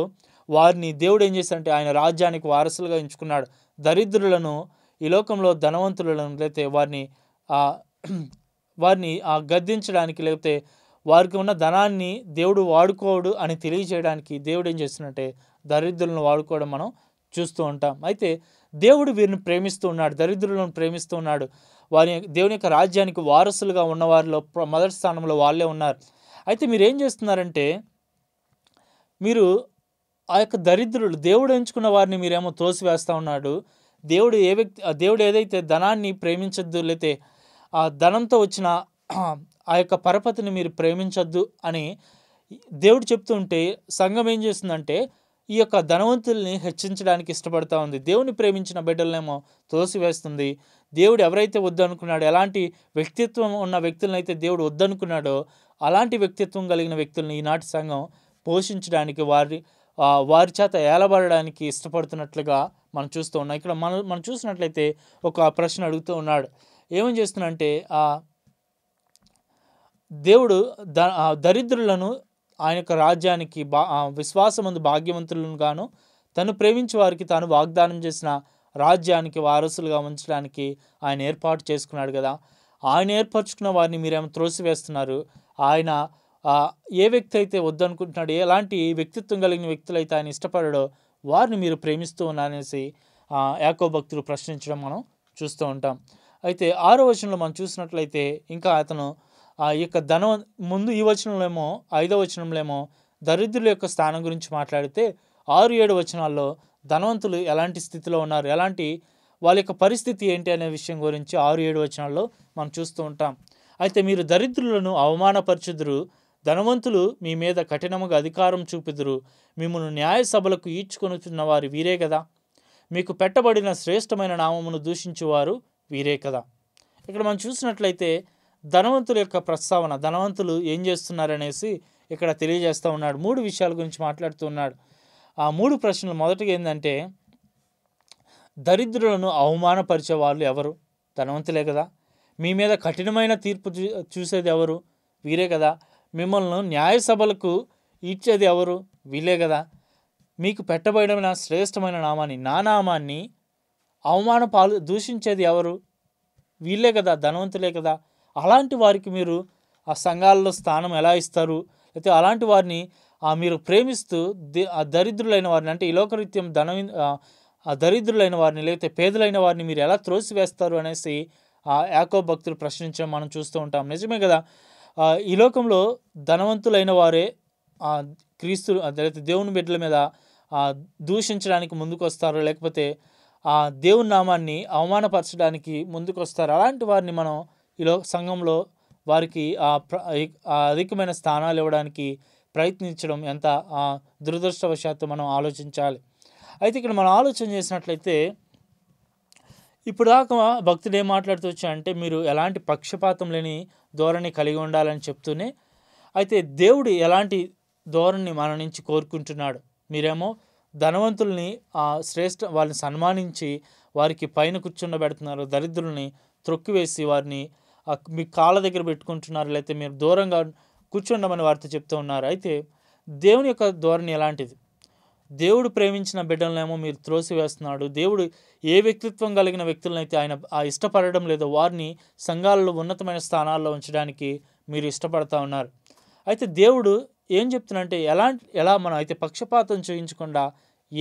వారిని దేవుడు ఏం చేశారంటే ఆయన రాజ్యానికి వారసులుగా ఎంచుకున్నాడు దరిద్రులను ఈ లోకంలో ధనవంతులను లేకపోతే వారిని వారిని గద్దించడానికి లేకపోతే వారికి ఉన్న ధనాన్ని దేవుడు వాడుకోడు అని తెలియజేయడానికి దేవుడు ఏం చేస్తున్నట్టే దరిద్రులను వాడుకోవడం మనం చూస్తూ ఉంటాం అయితే దేవుడు వీరిని ప్రేమిస్తూ ఉన్నాడు దరిద్రులను ప్రేమిస్తూ ఉన్నాడు వారి దేవుని యొక్క రాజ్యానికి వారసులుగా ఉన్నవారిలో మొదటి స్థానంలో వాళ్ళే ఉన్నారు అయితే మీరు ఏం చేస్తున్నారంటే మీరు ఆ యొక్క దరిద్రులు దేవుడు ఎంచుకున్న వారిని మీరేమో తోసివేస్తూ ఉన్నాడు దేవుడు ఏ వ్యక్తి దేవుడు ఏదైతే ధనాన్ని ప్రేమించద్దు లేతే ఆ ధనంతో వచ్చిన ఆ యొక్క పరపతిని మీరు ప్రేమించొద్దు అని దేవుడు చెప్తుంటే సంఘం ఏం చేస్తుందంటే ఈ యొక్క ధనవంతుల్ని హెచ్చించడానికి ఇష్టపడతా ఉంది దేవుని ప్రేమించిన బిడ్డలనేమో తోసివేస్తుంది దేవుడు ఎవరైతే వద్దనుకున్నాడో ఎలాంటి వ్యక్తిత్వం ఉన్న వ్యక్తులను అయితే దేవుడు వద్దనుకున్నాడో అలాంటి వ్యక్తిత్వం కలిగిన వ్యక్తులను ఈనాటి సంఘం పోషించడానికి వారి వారి చేత ఏలబడడానికి ఇష్టపడుతున్నట్లుగా మనం చూస్తూ ఉన్నాం ఇక్కడ మనం మనం చూసినట్లయితే ఒక ప్రశ్న అడుగుతూ ఉన్నాడు ఏమని అంటే దేవుడు ద దరిద్రులను ఆయన యొక్క రాజ్యానికి బా విశ్వాసమందు భాగ్యవంతులను గాను తను ప్రేమించే వారికి తాను వాగ్దానం చేసిన రాజ్యానికి వారసులుగా ఉంచడానికి ఆయన ఏర్పాటు చేసుకున్నాడు కదా ఆయన ఏర్పరచుకున్న వారిని మీరేమో త్రోసివేస్తున్నారు ఆయన ఏ వ్యక్తి అయితే వద్దనుకుంటున్నాడు ఎలాంటి వ్యక్తిత్వం కలిగిన వ్యక్తులైతే ఆయన ఇష్టపడడో వారిని మీరు ప్రేమిస్తూ ఉన్నారనేసి యాకో భక్తులు ప్రశ్నించడం మనం చూస్తూ ఉంటాం అయితే ఆరో వచనంలో మనం చూసినట్లయితే ఇంకా అతను ఆ యొక్క ధనం ముందు ఈ వచనంలోమో ఐదో ఏమో దరిద్రుల యొక్క స్థానం గురించి మాట్లాడితే ఆరు ఏడు వచనాల్లో ధనవంతులు ఎలాంటి స్థితిలో ఉన్నారు ఎలాంటి వాళ్ళ యొక్క పరిస్థితి ఏంటి అనే విషయం గురించి ఆరు ఏడు వచనాల్లో మనం చూస్తూ ఉంటాం అయితే మీరు దరిద్రులను అవమానపరచుదురు ధనవంతులు మీ మీద కఠినముగా అధికారం చూపుదురు మిమ్మల్ని న్యాయసభలకు ఈడ్చుకొనిచున్న వారు వీరే కదా మీకు పెట్టబడిన శ్రేష్టమైన నామమును దూషించేవారు వీరే కదా ఇక్కడ మనం చూసినట్లయితే ధనవంతుల యొక్క ప్రస్తావన ధనవంతులు ఏం చేస్తున్నారనేసి ఇక్కడ తెలియజేస్తూ ఉన్నాడు మూడు విషయాల గురించి మాట్లాడుతున్నాడు ఆ మూడు ప్రశ్నలు మొదటిగా ఏంటంటే దరిద్రులను అవమానపరిచే వాళ్ళు ఎవరు ధనవంతులే కదా మీ మీద కఠినమైన తీర్పు చూసేది ఎవరు వీరే కదా మిమ్మల్ని న్యాయసభలకు ఇచ్చేది ఎవరు వీళ్ళే కదా మీకు పెట్టబడిన శ్రేష్టమైన నామాన్ని నా నామాన్ని అవమాన పాలు దూషించేది ఎవరు వీళ్ళే కదా ధనవంతులే కదా అలాంటి వారికి మీరు ఆ సంఘాలలో స్థానం ఎలా ఇస్తారు అయితే అలాంటి వారిని మీరు ప్రేమిస్తూ ఆ దరిద్రులైన వారిని అంటే ఇలోకరీత్యం ధన ఆ దరిద్రులైన వారిని లేకపోతే పేదలైన వారిని మీరు ఎలా త్రోసివేస్తారు అనేసి ఆ యాకో భక్తులు ప్రశ్నించడం మనం చూస్తూ ఉంటాం నిజమే కదా ఈ లోకంలో ధనవంతులైన వారే క్రీస్తు లేకపోతే దేవుని బిడ్డల మీద దూషించడానికి ముందుకు వస్తారు లేకపోతే ఆ దేవుని నామాన్ని అవమానపరచడానికి ముందుకు వస్తారు అలాంటి వారిని మనం ఈలో సంఘంలో వారికి ఆ అధికమైన స్థానాలు ఇవ్వడానికి ప్రయత్నించడం ఎంత దురదృష్టవశాత్తు మనం ఆలోచించాలి అయితే ఇక్కడ మనం ఆలోచన చేసినట్లయితే ఇప్పుడు దాకా భక్తుడు ఏం మాట్లాడుతూ అంటే మీరు ఎలాంటి పక్షపాతం లేని ధోరణి కలిగి ఉండాలని చెప్తూనే అయితే దేవుడు ఎలాంటి ధోరణి మన నుంచి కోరుకుంటున్నాడు మీరేమో ధనవంతుల్ని ఆ శ్రేష్ఠ వాళ్ళని సన్మానించి వారికి పైన కూర్చుండబెడుతున్నారు దరిద్రుల్ని త్రొక్కివేసి వారిని మీ కాళ్ళ దగ్గర పెట్టుకుంటున్నారు లేకపోతే మీరు దూరంగా కూర్చుండమని వారితో చెప్తూ ఉన్నారు అయితే దేవుని యొక్క ధోరణి ఎలాంటిది దేవుడు ప్రేమించిన బిడ్డలనేమో మీరు త్రోసివేస్తున్నాడు దేవుడు ఏ వ్యక్తిత్వం కలిగిన వ్యక్తులనైతే ఆయన ఆ ఇష్టపడడం లేదో వారిని సంఘాలలో ఉన్నతమైన స్థానాల్లో ఉంచడానికి మీరు ఇష్టపడతా ఉన్నారు అయితే దేవుడు ఏం చెప్తున్నాడంటే ఎలా ఎలా మనం అయితే పక్షపాతం చూపించకుండా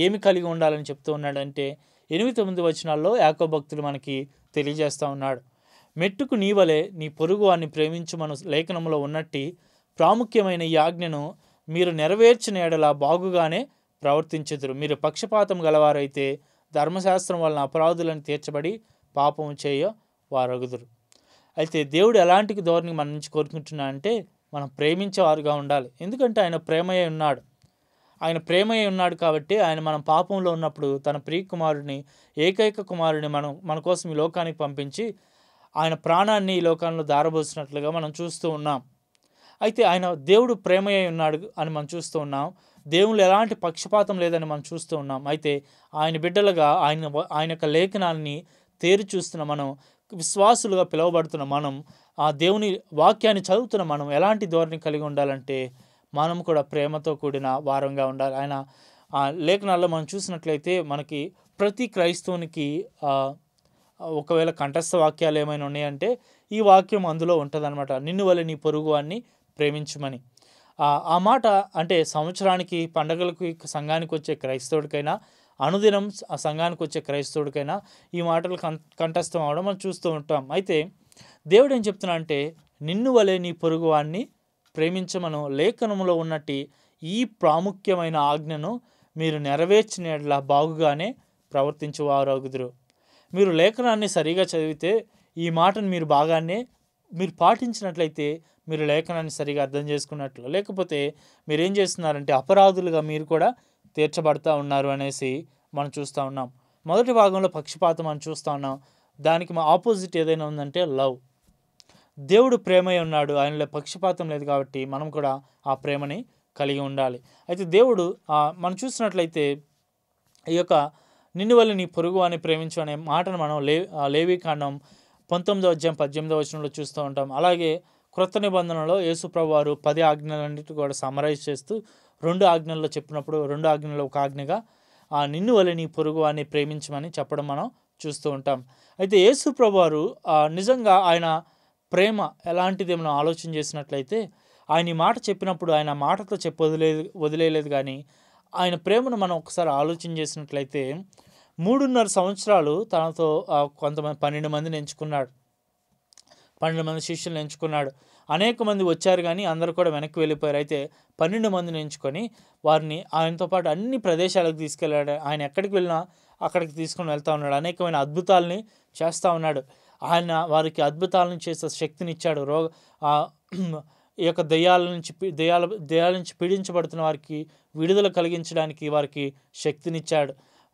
ఏమి కలిగి ఉండాలని చెప్తూ ఉన్నాడంటే ఎనిమిది తొమ్మిది వచనాల్లో యాకో భక్తులు మనకి తెలియజేస్తూ ఉన్నాడు మెట్టుకు నీవలే నీ పొరుగువాన్ని ప్రేమించుమను లేఖనంలో ఉన్నట్టి ప్రాముఖ్యమైన ఈ ఆజ్ఞను మీరు నెరవేర్చిన ఎడలా బాగుగానే ప్రవర్తించదురు మీరు పక్షపాతం గలవారైతే ధర్మశాస్త్రం వలన అపరాధులను తీర్చబడి పాపము చేయ వారగుదురు అయితే దేవుడు ఎలాంటి ధోరణి మన నుంచి కోరుకుంటున్నా అంటే మనం ప్రేమించేవారుగా ఉండాలి ఎందుకంటే ఆయన ప్రేమయ్య ఉన్నాడు ఆయన ప్రేమయ్య ఉన్నాడు కాబట్టి ఆయన మనం పాపంలో ఉన్నప్పుడు తన ప్రియ కుమారుడిని ఏకైక కుమారుడిని మనం మన కోసం ఈ లోకానికి పంపించి ఆయన ప్రాణాన్ని ఈ లోకంలో దారబోసినట్లుగా మనం చూస్తూ ఉన్నాం అయితే ఆయన దేవుడు ప్రేమయ్య ఉన్నాడు అని మనం చూస్తూ ఉన్నాం దేవుళ్ళు ఎలాంటి పక్షపాతం లేదని మనం చూస్తూ ఉన్నాం అయితే ఆయన బిడ్డలుగా ఆయన ఆయన యొక్క లేఖనాన్ని తేరు చూస్తున్న మనం విశ్వాసులుగా పిలువబడుతున్న మనం ఆ దేవుని వాక్యాన్ని చదువుతున్న మనం ఎలాంటి ధోరణి కలిగి ఉండాలంటే మనం కూడా ప్రేమతో కూడిన వారంగా ఉండాలి ఆయన ఆ లేఖనాల్లో మనం చూసినట్లయితే మనకి ప్రతి క్రైస్తవునికి ఒకవేళ కంఠస్థ వాక్యాలు ఏమైనా ఉన్నాయంటే ఈ వాక్యం అందులో ఉంటుందన్నమాట నిన్ను వల్ల నీ పొరుగువాన్ని ప్రేమించమని ఆ మాట అంటే సంవత్సరానికి పండగలకు సంఘానికి వచ్చే క్రైస్తవుడికైనా అనుదినం ఆ సంఘానికి వచ్చే క్రైస్తవుడికైనా ఈ మాటలు కం కంఠస్థం అవడం మనం చూస్తూ ఉంటాం అయితే దేవుడు ఏం చెప్తున్నా అంటే నిన్ను వలె నీ పొరుగువాన్ని ప్రేమించమను లేఖనంలో ఉన్నట్టు ఈ ప్రాముఖ్యమైన ఆజ్ఞను మీరు నెరవేర్చిన బాగుగానే ప్రవర్తించేవారు అగుదురు మీరు లేఖనాన్ని సరిగా చదివితే ఈ మాటను మీరు బాగానే మీరు పాటించినట్లయితే మీరు లేఖనాన్ని సరిగా అర్థం చేసుకున్నట్లు లేకపోతే మీరేం చేస్తున్నారంటే అపరాధులుగా మీరు కూడా తీర్చబడతా ఉన్నారు అనేసి మనం చూస్తూ ఉన్నాం మొదటి భాగంలో పక్షపాతం అని చూస్తూ ఉన్నాం దానికి మా ఆపోజిట్ ఏదైనా ఉందంటే లవ్ దేవుడు ప్రేమై ఉన్నాడు ఆయనలో పక్షపాతం లేదు కాబట్టి మనం కూడా ఆ ప్రేమని కలిగి ఉండాలి అయితే దేవుడు మనం చూసినట్లయితే ఈ యొక్క నిన్ను వల్ల నీ పొరుగు అని ప్రేమించు అనే మాటను మనం లే లేవి కాండం పంతొమ్మిదో అధ్యాయం పద్దెనిమిదో వచనంలో చూస్తూ ఉంటాం అలాగే క్రొత్త నిబంధనలో యేసుప్రభు వారు పది ఆజ్ఞలన్నిటి కూడా సమరైజ్ చేస్తూ రెండు ఆజ్ఞల్లో చెప్పినప్పుడు రెండు ఆజ్ఞలు ఒక ఆజ్ఞగా ఆ నిన్ను వల్ల నీ పొరుగు అని ప్రేమించమని చెప్పడం మనం చూస్తూ ఉంటాం అయితే యేసుప్రభు వారు నిజంగా ఆయన ప్రేమ ఎలాంటిది మనం ఆలోచన చేసినట్లయితే ఆయన ఈ మాట చెప్పినప్పుడు ఆయన మాటతో చెప్పి వదిలేదు వదిలేయలేదు కానీ ఆయన ప్రేమను మనం ఒకసారి ఆలోచన చేసినట్లయితే మూడున్నర సంవత్సరాలు తనతో కొంతమంది పన్నెండు మందిని ఎంచుకున్నాడు పన్నెండు మంది శిష్యులను ఎంచుకున్నాడు అనేక మంది వచ్చారు కానీ అందరు కూడా వెనక్కి వెళ్ళిపోయారు అయితే పన్నెండు మందిని ఎంచుకొని వారిని ఆయనతో పాటు అన్ని ప్రదేశాలకు తీసుకెళ్ళాడు ఆయన ఎక్కడికి వెళ్ళినా అక్కడికి తీసుకొని వెళ్తూ ఉన్నాడు అనేకమైన అద్భుతాలని చేస్తూ ఉన్నాడు ఆయన వారికి అద్భుతాలను చేసే శక్తినిచ్చాడు రోగ ఈ యొక్క దయ్యాల నుంచి దయ్యాల దయాల నుంచి పీడించబడుతున్న వారికి విడుదల కలిగించడానికి వారికి శక్తినిచ్చాడు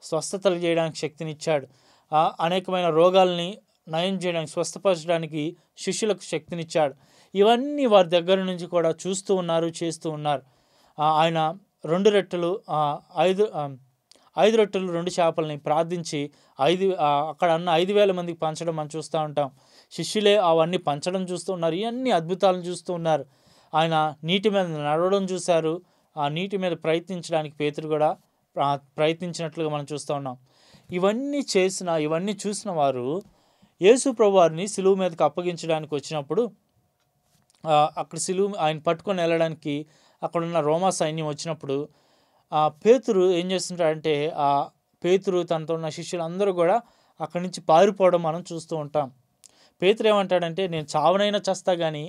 స్వస్థతలు చేయడానికి శక్తినిచ్చాడు అనేకమైన రోగాల్ని నయం చేయడానికి స్వస్థపరచడానికి శిష్యులకు శక్తినిచ్చాడు ఇవన్నీ వారి దగ్గర నుంచి కూడా చూస్తూ ఉన్నారు చేస్తూ ఉన్నారు ఆయన రెండు రెట్టెలు ఐదు ఐదు రొట్టెలు రెండు చేపల్ని ప్రార్థించి ఐదు అక్కడ అన్న ఐదు వేల మందికి పంచడం మనం చూస్తూ ఉంటాం శిష్యులే అవన్నీ పంచడం చూస్తున్నారు ఇవన్నీ అద్భుతాలను చూస్తూ ఉన్నారు ఆయన నీటి మీద నడవడం చూశారు ఆ నీటి మీద ప్రయత్నించడానికి పేతురు కూడా ప్రయత్నించినట్లుగా మనం చూస్తూ ఉన్నాం ఇవన్నీ చేసిన ఇవన్నీ చూసిన వారు యేసు ప్రభువారిని సిలువు మీదకి అప్పగించడానికి వచ్చినప్పుడు అక్కడ సిలువు ఆయన పట్టుకొని వెళ్ళడానికి అక్కడ ఉన్న రోమా సైన్యం వచ్చినప్పుడు ఆ పేతురు ఏం చేస్తుంటాడంటే ఆ పేతురు తనతో ఉన్న శిష్యులందరూ కూడా అక్కడి నుంచి పారిపోవడం మనం చూస్తూ ఉంటాం పేతురు ఏమంటాడంటే నేను చావునైనా చస్తా కానీ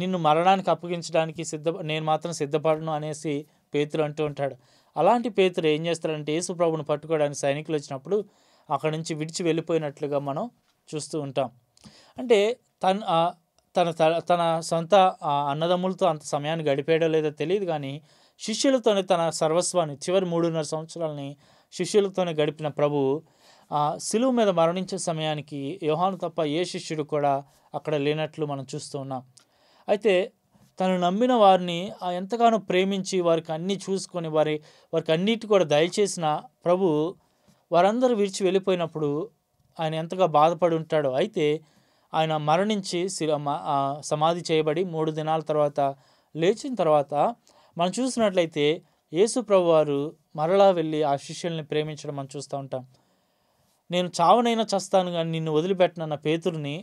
నిన్ను మరణానికి అప్పగించడానికి సిద్ధ నేను మాత్రం సిద్ధపడను అనేసి పేతురు అంటూ ఉంటాడు అలాంటి పేతురు ఏం చేస్తాడంటే యేసు ప్రభుని పట్టుకోవడానికి సైనికులు వచ్చినప్పుడు అక్కడి నుంచి విడిచి వెళ్ళిపోయినట్లుగా మనం చూస్తూ ఉంటాం అంటే తన తన తన సొంత అన్నదమ్ములతో అంత సమయాన్ని గడిపేయడో లేదో తెలియదు కానీ శిష్యులతోనే తన సర్వస్వాన్ని చివరి మూడున్నర సంవత్సరాలని శిష్యులతోనే గడిపిన ప్రభువు సిలువు మీద మరణించే సమయానికి యోహాను తప్ప ఏ శిష్యుడు కూడా అక్కడ లేనట్లు మనం చూస్తూ ఉన్నాం అయితే తను నమ్మిన వారిని ఎంతగానో ప్రేమించి వారికి అన్నీ చూసుకొని వారి వారికి అన్నిటి కూడా దయచేసిన ప్రభు వారందరూ విడిచి వెళ్ళిపోయినప్పుడు ఆయన ఎంతగా బాధపడి ఉంటాడో అయితే ఆయన మరణించి సమాధి చేయబడి మూడు దినాల తర్వాత లేచిన తర్వాత మనం చూసినట్లయితే యేసు ప్రభు వారు మరలా వెళ్ళి ఆ శిష్యుల్ని ప్రేమించడం మనం చూస్తూ ఉంటాం నేను చావనైనా చస్తాను కానీ నిన్ను వదిలిపెట్టనన్న పేతుర్ని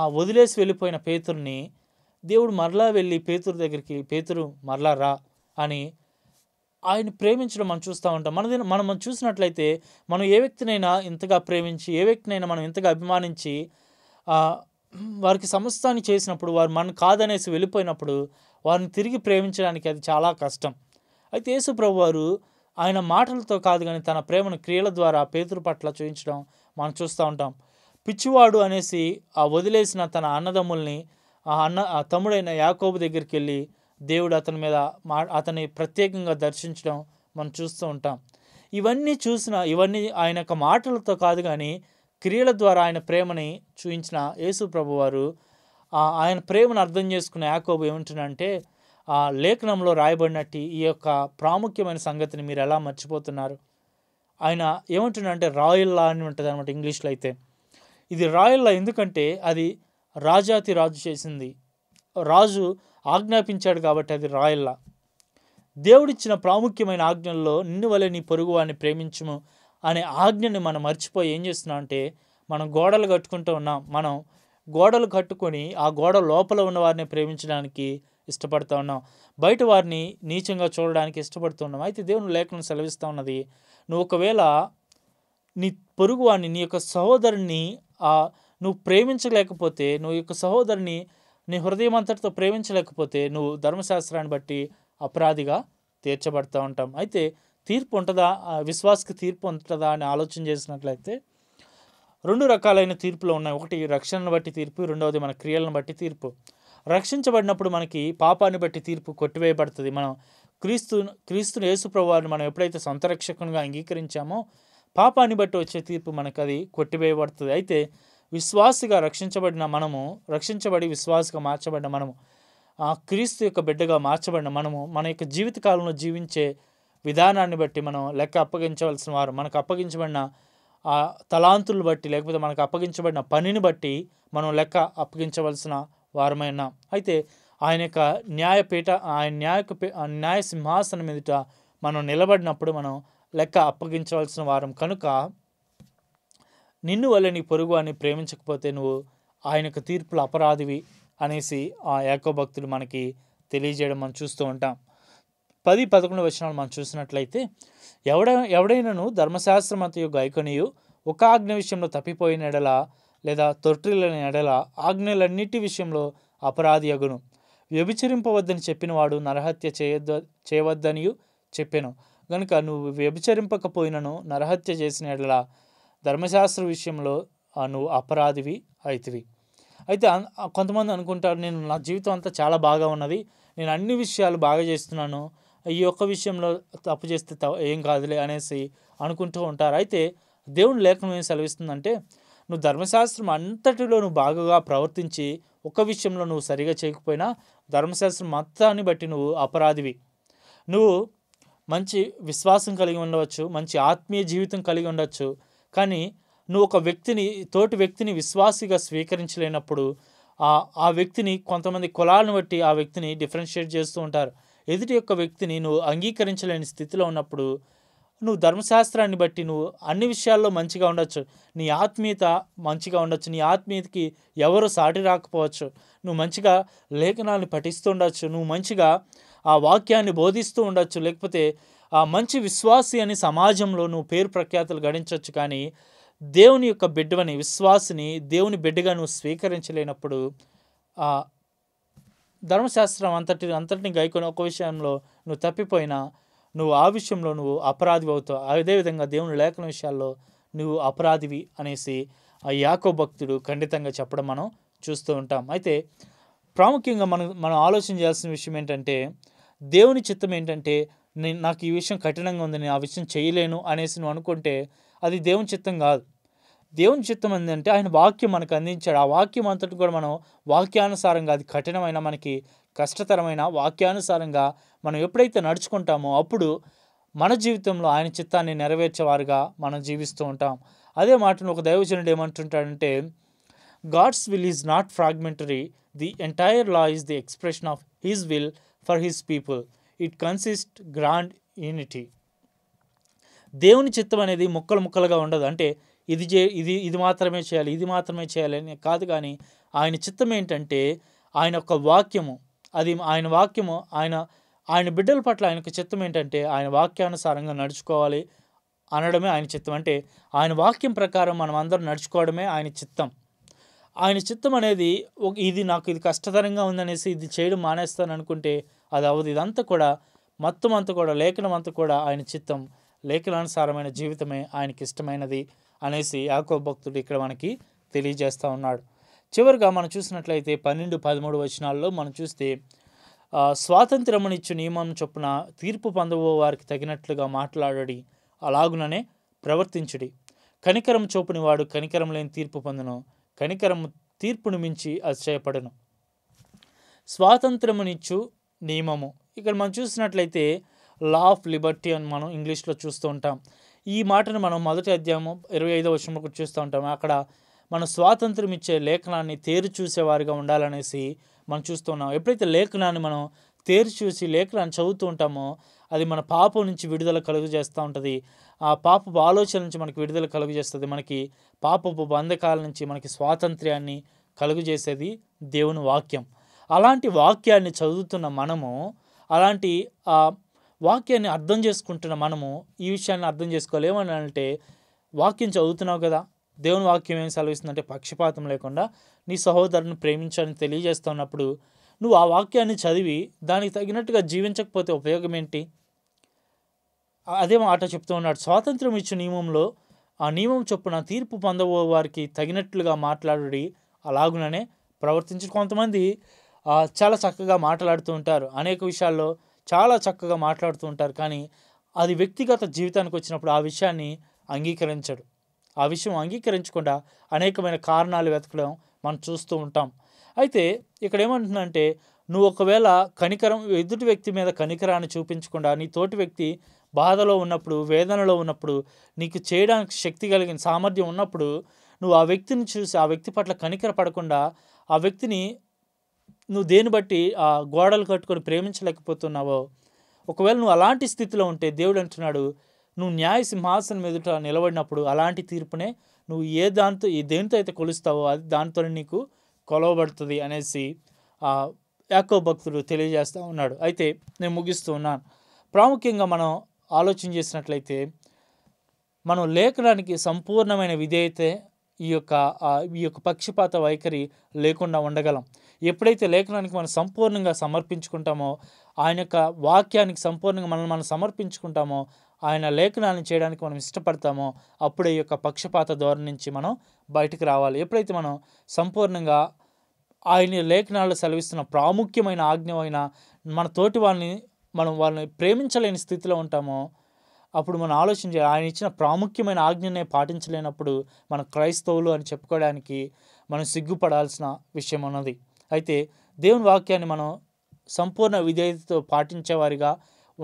ఆ వదిలేసి వెళ్ళిపోయిన పేతుర్ని దేవుడు మరలా వెళ్ళి పేతురు దగ్గరికి పేతురు మరలా రా అని ఆయన ప్రేమించడం మనం చూస్తూ ఉంటాం మనది మనం మనం చూసినట్లయితే మనం ఏ వ్యక్తినైనా ఇంతగా ప్రేమించి ఏ వ్యక్తినైనా మనం ఇంతగా అభిమానించి వారికి సమస్తాన్ని చేసినప్పుడు వారు మనం కాదనేసి వెళ్ళిపోయినప్పుడు వారిని తిరిగి ప్రేమించడానికి అది చాలా కష్టం అయితే యేసు వారు ఆయన మాటలతో కాదు కానీ తన ప్రేమను క్రియల ద్వారా పేతురు పట్ల చూపించడం మనం చూస్తూ ఉంటాం పిచ్చివాడు అనేసి ఆ వదిలేసిన తన అన్నదమ్ముల్ని ఆ అన్న ఆ తమ్ముడైన యాకోబు దగ్గరికి వెళ్ళి దేవుడు అతని మీద మా అతని ప్రత్యేకంగా దర్శించడం మనం చూస్తూ ఉంటాం ఇవన్నీ చూసిన ఇవన్నీ ఆయన యొక్క మాటలతో కాదు కానీ క్రియల ద్వారా ఆయన ప్రేమని చూపించిన యేసు ప్రభువారు ఆయన ప్రేమను అర్థం చేసుకున్న యాకోబు ఏమంటున్నా అంటే ఆ లేఖనంలో రాయబడినట్టు ఈ యొక్క ప్రాముఖ్యమైన సంగతిని మీరు ఎలా మర్చిపోతున్నారు ఆయన ఏమంటున్నారంటే రాయల్ లా అని ఉంటుంది అనమాట ఇంగ్లీష్లో అయితే ఇది రాయల్ లా ఎందుకంటే అది రాజాతి రాజు చేసింది రాజు ఆజ్ఞాపించాడు కాబట్టి అది రాయల్ లా దేవుడిచ్చిన ప్రాముఖ్యమైన ఆజ్ఞల్లో నిన్ను వలె నీ పొరుగు వాడిని ప్రేమించము అనే ఆజ్ఞని మనం మర్చిపోయి ఏం చేస్తున్నాం అంటే మనం గోడలు కట్టుకుంటూ ఉన్నాం మనం గోడలు కట్టుకొని ఆ గోడ లోపల ఉన్న వారిని ప్రేమించడానికి ఇష్టపడుతూ ఉన్నాం బయట వారిని నీచంగా చూడడానికి ఇష్టపడుతున్నాం అయితే దేవుని లేఖను సెలవిస్తూ ఉన్నది నువ్వు ఒకవేళ నీ పొరుగు వాడిని నీ యొక్క సహోదరుని నువ్వు ప్రేమించలేకపోతే నువ్వు యొక్క సహోదరుని నీ హృదయం అంతటితో ప్రేమించలేకపోతే నువ్వు ధర్మశాస్త్రాన్ని బట్టి అపరాధిగా తీర్చబడతా ఉంటాం అయితే తీర్పు ఉంటుందా విశ్వాసకి తీర్పు ఉంటుందా అని ఆలోచన చేసినట్లయితే రెండు రకాలైన తీర్పులు ఉన్నాయి ఒకటి రక్షణను బట్టి తీర్పు రెండవది మన క్రియలను బట్టి తీర్పు రక్షించబడినప్పుడు మనకి పాపాన్ని బట్టి తీర్పు కొట్టివేయబడుతుంది మనం క్రీస్తు క్రీస్తుని యేసుప్రభువారిని మనం ఎప్పుడైతే సొంత రక్షకునిగా అంగీకరించామో పాపాన్ని బట్టి వచ్చే తీర్పు మనకు అది కొట్టివేయబడుతుంది అయితే విశ్వాసిగా రక్షించబడిన మనము రక్షించబడి విశ్వాసగా మార్చబడిన మనము ఆ క్రీస్తు యొక్క బిడ్డగా మార్చబడిన మనము మన యొక్క జీవితకాలంలో జీవించే విధానాన్ని బట్టి మనం లెక్క అప్పగించవలసిన వారు మనకు అప్పగించబడిన ఆ తలాంతులు బట్టి లేకపోతే మనకు అప్పగించబడిన పనిని బట్టి మనం లెక్క అప్పగించవలసిన వారమైన అయితే ఆయన యొక్క న్యాయపీఠ ఆయన న్యాయ న్యాయ సింహాసనం ఎదుట మనం నిలబడినప్పుడు మనం లెక్క అప్పగించవలసిన వారం కనుక నిన్ను వల్ల నీ పొరుగు అని ప్రేమించకపోతే నువ్వు ఆయన యొక్క తీర్పులు అపరాధివి అనేసి ఆ ఏకోభక్తులు మనకి తెలియజేయడం మనం చూస్తూ ఉంటాం పది పదకొండు వచనాలు మనం చూసినట్లయితే ఎవడ ఎవడైనను ధర్మశాస్త్రం యొక్క గైకొనియు ఒక ఆజ్ఞ విషయంలో తప్పిపోయినడలా లేదా తొట్టిల్లని ఎడల ఆజ్ఞలన్నిటి విషయంలో అపరాధి అగును వ్యభిచరింపవద్దని చెప్పినవాడు నరహత్య చేయొద్ద చేయవద్దనియు చెప్పాను గనుక నువ్వు వ్యభిచరింపకపోయినను నరహత్య చేసిన ఎడల ధర్మశాస్త్ర విషయంలో నువ్వు అపరాధివి అయితేవి అయితే కొంతమంది అనుకుంటారు నేను నా జీవితం అంతా చాలా బాగా ఉన్నది నేను అన్ని విషయాలు బాగా చేస్తున్నాను ఈ ఒక్క విషయంలో తప్పు చేస్తే ఏం కాదులే అనేసి అనుకుంటూ ఉంటారు అయితే దేవుని లేఖనం ఏం సెలవిస్తుందంటే నువ్వు ధర్మశాస్త్రం అంతటిలో నువ్వు బాగా ప్రవర్తించి ఒక విషయంలో నువ్వు సరిగా చేయకపోయినా ధర్మశాస్త్రం మొత్తాన్ని బట్టి నువ్వు అపరాధివి నువ్వు మంచి విశ్వాసం కలిగి ఉండవచ్చు మంచి ఆత్మీయ జీవితం కలిగి ఉండవచ్చు కానీ నువ్వు ఒక వ్యక్తిని తోటి వ్యక్తిని విశ్వాసిగా స్వీకరించలేనప్పుడు ఆ వ్యక్తిని కొంతమంది కులాలను బట్టి ఆ వ్యక్తిని డిఫరెన్షియేట్ చేస్తూ ఉంటారు ఎదుటి యొక్క వ్యక్తిని నువ్వు అంగీకరించలేని స్థితిలో ఉన్నప్పుడు నువ్వు ధర్మశాస్త్రాన్ని బట్టి నువ్వు అన్ని విషయాల్లో మంచిగా ఉండొచ్చు నీ ఆత్మీయత మంచిగా ఉండొచ్చు నీ ఆత్మీయతకి ఎవరు సాటి రాకపోవచ్చు నువ్వు మంచిగా లేఖనాన్ని పఠిస్తూ ఉండొచ్చు నువ్వు మంచిగా ఆ వాక్యాన్ని బోధిస్తూ ఉండొచ్చు లేకపోతే ఆ మంచి విశ్వాసి అని సమాజంలో నువ్వు పేరు ప్రఖ్యాతులు గడించవచ్చు కానీ దేవుని యొక్క బిడ్డవని విశ్వాసిని దేవుని బిడ్డగా నువ్వు స్వీకరించలేనప్పుడు ఆ ధర్మశాస్త్రం అంతటి అంతటిని గైకొని ఒక విషయంలో నువ్వు తప్పిపోయినా నువ్వు ఆ విషయంలో నువ్వు అపరాధి అవుతావు అదేవిధంగా దేవుని లేఖన విషయాల్లో నువ్వు అపరాధివి అనేసి ఆ యాకో భక్తుడు ఖండితంగా చెప్పడం మనం చూస్తూ ఉంటాం అయితే ప్రాముఖ్యంగా మనం మనం ఆలోచన చేయాల్సిన విషయం ఏంటంటే దేవుని చిత్తం ఏంటంటే నేను నాకు ఈ విషయం కఠినంగా ఉంది నేను ఆ విషయం చేయలేను అనేసి నువ్వు అనుకుంటే అది దేవుని చిత్తం కాదు దేవుని చిత్తం ఏంటంటే ఆయన వాక్యం మనకు అందించాడు ఆ వాక్యం అంతటి కూడా మనం వాక్యానుసారంగా అది కఠినమైన మనకి కష్టతరమైన వాక్యానుసారంగా మనం ఎప్పుడైతే నడుచుకుంటామో అప్పుడు మన జీవితంలో ఆయన చిత్తాన్ని నెరవేర్చేవారుగా మనం జీవిస్తూ ఉంటాం అదే మాటను ఒక దైవజనుడు ఏమంటుంటాడంటే God's will is not fragmentary the entire law is the expression of his will for his people it consist grand unity దేవుని చిత్తం అనేది ముక్కలు ముక్కలుగా ఉండదు అంటే ఇది చే ఇది ఇది మాత్రమే చేయాలి ఇది మాత్రమే చేయాలి అని కాదు కానీ ఆయన చిత్తం ఏంటంటే ఆయన యొక్క వాక్యము అది ఆయన వాక్యము ఆయన ఆయన బిడ్డల పట్ల ఆయనకు చిత్తం ఏంటంటే ఆయన వాక్యానుసారంగా నడుచుకోవాలి అనడమే ఆయన చిత్తం అంటే ఆయన వాక్యం ప్రకారం మనం అందరం నడుచుకోవడమే ఆయన చిత్తం ఆయన చిత్తం అనేది ఇది నాకు ఇది కష్టతరంగా ఉందనేసి ఇది చేయడం మానేస్తాను అనుకుంటే అది అవదు ఇదంతా కూడా మొత్తం అంతా కూడా లేఖనం అంతా కూడా ఆయన చిత్తం లేఖనానుసారమైన జీవితమే ఆయనకి ఇష్టమైనది అనేసి యాకో భక్తుడు ఇక్కడ మనకి తెలియజేస్తూ ఉన్నాడు చివరిగా మనం చూసినట్లయితే పన్నెండు పదమూడు వచనాల్లో మనం చూస్తే స్వాతంత్రమునిచ్చు నియమం చొప్పున తీర్పు పొందబో వారికి తగినట్లుగా మాట్లాడడి అలాగుననే ప్రవర్తించుడి కనికరం చూపుని వాడు కనికరం లేని తీర్పు పొందును కనికరం తీర్పును మించి అతిశయపడను స్వాతంత్రమునిచ్చు నియమము ఇక్కడ మనం చూసినట్లయితే లా ఆఫ్ లిబర్టీ అని మనం ఇంగ్లీష్లో చూస్తూ ఉంటాం ఈ మాటను మనం మొదటి అధ్యాయము ఇరవై ఐదవ వర్షంలో చూస్తూ ఉంటాము అక్కడ మన స్వాతంత్రం ఇచ్చే లేఖనాన్ని తేరు చూసేవారిగా ఉండాలనేసి మనం చూస్తున్నాం ఎప్పుడైతే లేఖనాన్ని మనం తేరు చూసి లేఖనాన్ని చదువుతూ ఉంటామో అది మన పాపం నుంచి విడుదల కలుగు చేస్తూ ఉంటుంది ఆ పాపపు ఆలోచన నుంచి మనకి విడుదల కలుగు చేస్తుంది మనకి పాపపు బంధకాల నుంచి మనకి స్వాతంత్ర్యాన్ని కలుగు చేసేది దేవుని వాక్యం అలాంటి వాక్యాన్ని చదువుతున్న మనము అలాంటి వాక్యాన్ని అర్థం చేసుకుంటున్న మనము ఈ విషయాన్ని అర్థం చేసుకోలేమని అంటే వాక్యం చదువుతున్నావు కదా దేవుని వాక్యం ఏం సెలవిస్తుందంటే పక్షపాతం లేకుండా నీ సహోదరుని ప్రేమించాలని తెలియజేస్తున్నప్పుడు నువ్వు ఆ వాక్యాన్ని చదివి దానికి తగినట్టుగా జీవించకపోతే ఉపయోగం ఏంటి అదే మాట చెప్తూ ఉన్నాడు స్వాతంత్రం ఇచ్చే నియమంలో ఆ నియమం చొప్పున తీర్పు పొందబో వారికి తగినట్లుగా మాట్లాడుడి అలాగుననే ప్రవర్తించి కొంతమంది చాలా చక్కగా మాట్లాడుతూ ఉంటారు అనేక విషయాల్లో చాలా చక్కగా మాట్లాడుతూ ఉంటారు కానీ అది వ్యక్తిగత జీవితానికి వచ్చినప్పుడు ఆ విషయాన్ని అంగీకరించడు ఆ విషయం అంగీకరించకుండా అనేకమైన కారణాలు వెతకడం మనం చూస్తూ ఉంటాం అయితే ఇక్కడ ఏమంటుందంటే నువ్వు ఒకవేళ కనికరం ఎదుటి వ్యక్తి మీద కనికరాన్ని చూపించకుండా నీ తోటి వ్యక్తి బాధలో ఉన్నప్పుడు వేదనలో ఉన్నప్పుడు నీకు చేయడానికి శక్తి కలిగిన సామర్థ్యం ఉన్నప్పుడు నువ్వు ఆ వ్యక్తిని చూసి ఆ వ్యక్తి పట్ల కనికర పడకుండా ఆ వ్యక్తిని నువ్వు దేని బట్టి ఆ గోడలు కట్టుకొని ప్రేమించలేకపోతున్నావో ఒకవేళ నువ్వు అలాంటి స్థితిలో ఉంటే దేవుడు అంటున్నాడు నువ్వు న్యాయ సింహాసనం ఎదుట నిలబడినప్పుడు అలాంటి తీర్పునే నువ్వు ఏ దాంతో ఏ దేనితో అయితే కొలుస్తావో అది దానితోనే నీకు కొలవబడుతుంది అనేసి యాకో భక్తుడు తెలియజేస్తూ ఉన్నాడు అయితే నేను ముగిస్తూ ఉన్నాను ప్రాముఖ్యంగా మనం ఆలోచన చేసినట్లయితే మనం లేఖనానికి సంపూర్ణమైన విధేయత ఈ యొక్క ఈ యొక్క పక్షపాత వైఖరి లేకుండా ఉండగలం ఎప్పుడైతే లేఖనానికి మనం సంపూర్ణంగా సమర్పించుకుంటామో ఆయన యొక్క వాక్యానికి సంపూర్ణంగా మనం మనం సమర్పించుకుంటామో ఆయన లేఖనాన్ని చేయడానికి మనం ఇష్టపడతామో అప్పుడే ఈ యొక్క పక్షపాత ధోరణి నుంచి మనం బయటకు రావాలి ఎప్పుడైతే మనం సంపూర్ణంగా ఆయన లేఖనాలు సెలవిస్తున్న ప్రాముఖ్యమైన ఆజ్ఞ అయిన మన తోటి వాళ్ళని మనం వాళ్ళని ప్రేమించలేని స్థితిలో ఉంటామో అప్పుడు మనం ఆలోచన ఆయన ఇచ్చిన ప్రాముఖ్యమైన ఆజ్ఞనే పాటించలేనప్పుడు మన క్రైస్తవులు అని చెప్పుకోవడానికి మనం సిగ్గుపడాల్సిన విషయం ఉన్నది అయితే దేవుని వాక్యాన్ని మనం సంపూర్ణ విధేయతతో పాటించేవారిగా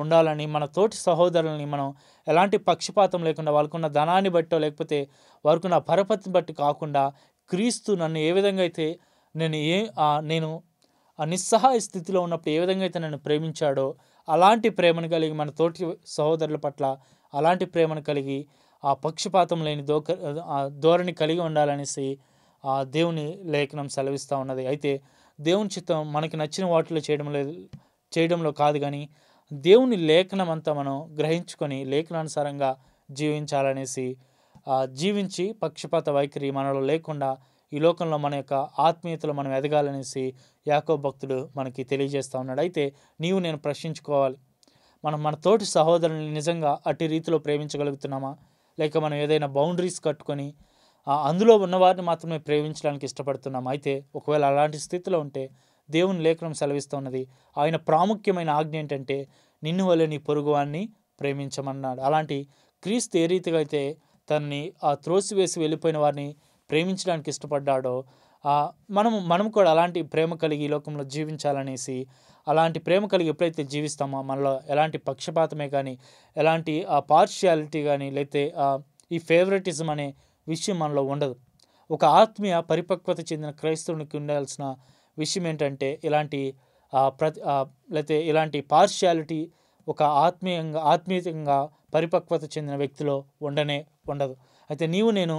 ఉండాలని మన తోటి సహోదరులని మనం ఎలాంటి పక్షపాతం లేకుండా వాళ్ళకున్న ధనాన్ని బట్టో లేకపోతే వారికున్న పరపతిని బట్టి కాకుండా క్రీస్తు నన్ను ఏ విధంగా అయితే నేను ఏ నేను నిస్సహాయ స్థితిలో ఉన్నప్పుడు ఏ విధంగా అయితే నన్ను ప్రేమించాడో అలాంటి ప్రేమను కలిగి మన తోటి సహోదరుల పట్ల అలాంటి ప్రేమను కలిగి ఆ పక్షపాతం లేని దోక ధోరణి కలిగి ఉండాలనేసి ఆ దేవుని లేఖనం సెలవిస్తూ ఉన్నది అయితే దేవుని చిత్తం మనకి నచ్చిన వాటిలో చేయడం లేదు చేయడంలో కాదు కానీ దేవుని లేఖనం అంతా మనం గ్రహించుకొని లేఖనానుసారంగా జీవించాలనేసి జీవించి పక్షపాత వైఖరి మనలో లేకుండా ఈ లోకంలో మన యొక్క ఆత్మీయతలో మనం ఎదగాలనేసి యాకో భక్తుడు మనకి తెలియజేస్తూ ఉన్నాడు అయితే నీవు నేను ప్రశ్నించుకోవాలి మనం మన తోటి సహోదరుని నిజంగా అట్టి రీతిలో ప్రేమించగలుగుతున్నామా లేక మనం ఏదైనా బౌండరీస్ కట్టుకొని అందులో ఉన్నవారిని మాత్రమే ప్రేమించడానికి ఇష్టపడుతున్నాం అయితే ఒకవేళ అలాంటి స్థితిలో ఉంటే దేవుని లేఖనం సెలవిస్తున్నది ఆయన ప్రాముఖ్యమైన ఆజ్ఞ ఏంటంటే నిన్ను వలె నీ పొరుగువాన్ని ప్రేమించమన్నాడు అలాంటి క్రీస్తు ఏ రీతిగా అయితే తనని ఆ వేసి వెళ్ళిపోయిన వారిని ప్రేమించడానికి ఇష్టపడ్డాడో మనము మనం కూడా అలాంటి ప్రేమ కలిగి ఈ లోకంలో జీవించాలనేసి అలాంటి ప్రేమ కలిగి ఎప్పుడైతే జీవిస్తామో మనలో ఎలాంటి పక్షపాతమే కానీ ఎలాంటి పార్షియాలిటీ కానీ లేకపోతే ఈ ఫేవరెటిజం అనే విషయం మనలో ఉండదు ఒక ఆత్మీయ పరిపక్వత చెందిన క్రైస్తవునికి ఉండాల్సిన విషయం ఏంటంటే ఇలాంటి ప్రతి లేకపోతే ఇలాంటి పార్షియాలిటీ ఒక ఆత్మీయంగా ఆత్మీయంగా పరిపక్వత చెందిన వ్యక్తిలో ఉండనే ఉండదు అయితే నీవు నేను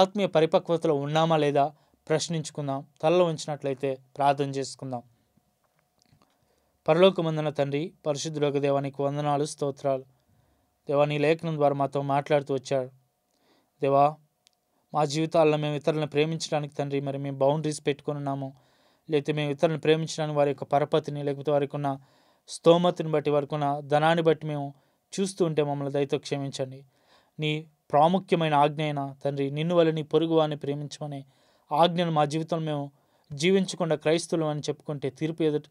ఆత్మీయ పరిపక్వతలో ఉన్నామా లేదా ప్రశ్నించుకుందాం తలలో ఉంచినట్లయితే ప్రార్థన చేసుకుందాం పరలోకమందన తండ్రి పరిశుద్ధులకు దేవానికి వందనాలు స్తోత్రాలు దేవా నీ లేఖనం ద్వారా మాతో మాట్లాడుతూ వచ్చాడు దేవా మా జీవితాల్లో మేము ఇతరులను ప్రేమించడానికి తండ్రి మరి మేము బౌండరీస్ పెట్టుకుని ఉన్నాము లేకపోతే మేము ఇతరులను ప్రేమించడానికి వారి యొక్క పరపతిని లేకపోతే వారికి ఉన్న స్తోమతిని బట్టి వారికి ఉన్న ధనాన్ని బట్టి మేము చూస్తూ ఉంటే మమ్మల్ని దయతో క్షమించండి నీ ప్రాముఖ్యమైన ఆజ్ఞ అయినా తండ్రి నిన్ను వల్ల నీ పొరుగు వారిని ప్రేమించమని ఆజ్ఞను మా జీవితంలో మేము జీవించకుండా క్రైస్తవులు అని చెప్పుకుంటే తీర్పు ఎదుట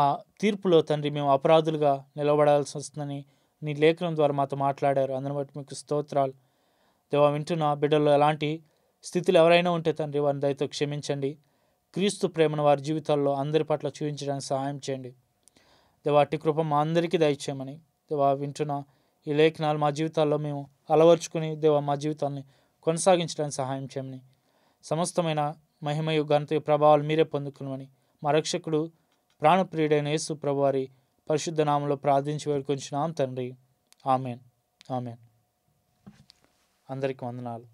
ఆ తీర్పులో తండ్రి మేము అపరాధులుగా నిలబడాల్సి వస్తుందని నీ లేఖనం ద్వారా మాతో మాట్లాడారు అందుని బట్టి మీకు స్తోత్రాలు దేవా వింటున్న బిడ్డల్లో ఎలాంటి స్థితిలో ఎవరైనా ఉంటే తండ్రి వారిని దయతో క్షమించండి క్రీస్తు ప్రేమను వారి జీవితాల్లో అందరి పట్ల చూపించడానికి సహాయం చేయండి దేవాటి కృప మా అందరికీ దయచేయమని దేవా వింటున్న ఈ లేఖనాలు మా జీవితాల్లో మేము అలవర్చుకుని దేవా మా జీవితాన్ని కొనసాగించడానికి సహాయం చేయమని సమస్తమైన మహిమయు ఘనత ప్రభావాలు మీరే పొందుకునమని మా రక్షకుడు ప్రాణప్రియుడైన యేసు ప్రభువారి పరిశుద్ధ నామంలో ప్రార్థించి వేడుకొంచున్నాం తండ్రి ఆమెన్ ఆమెన్ అందరికి వందనాలు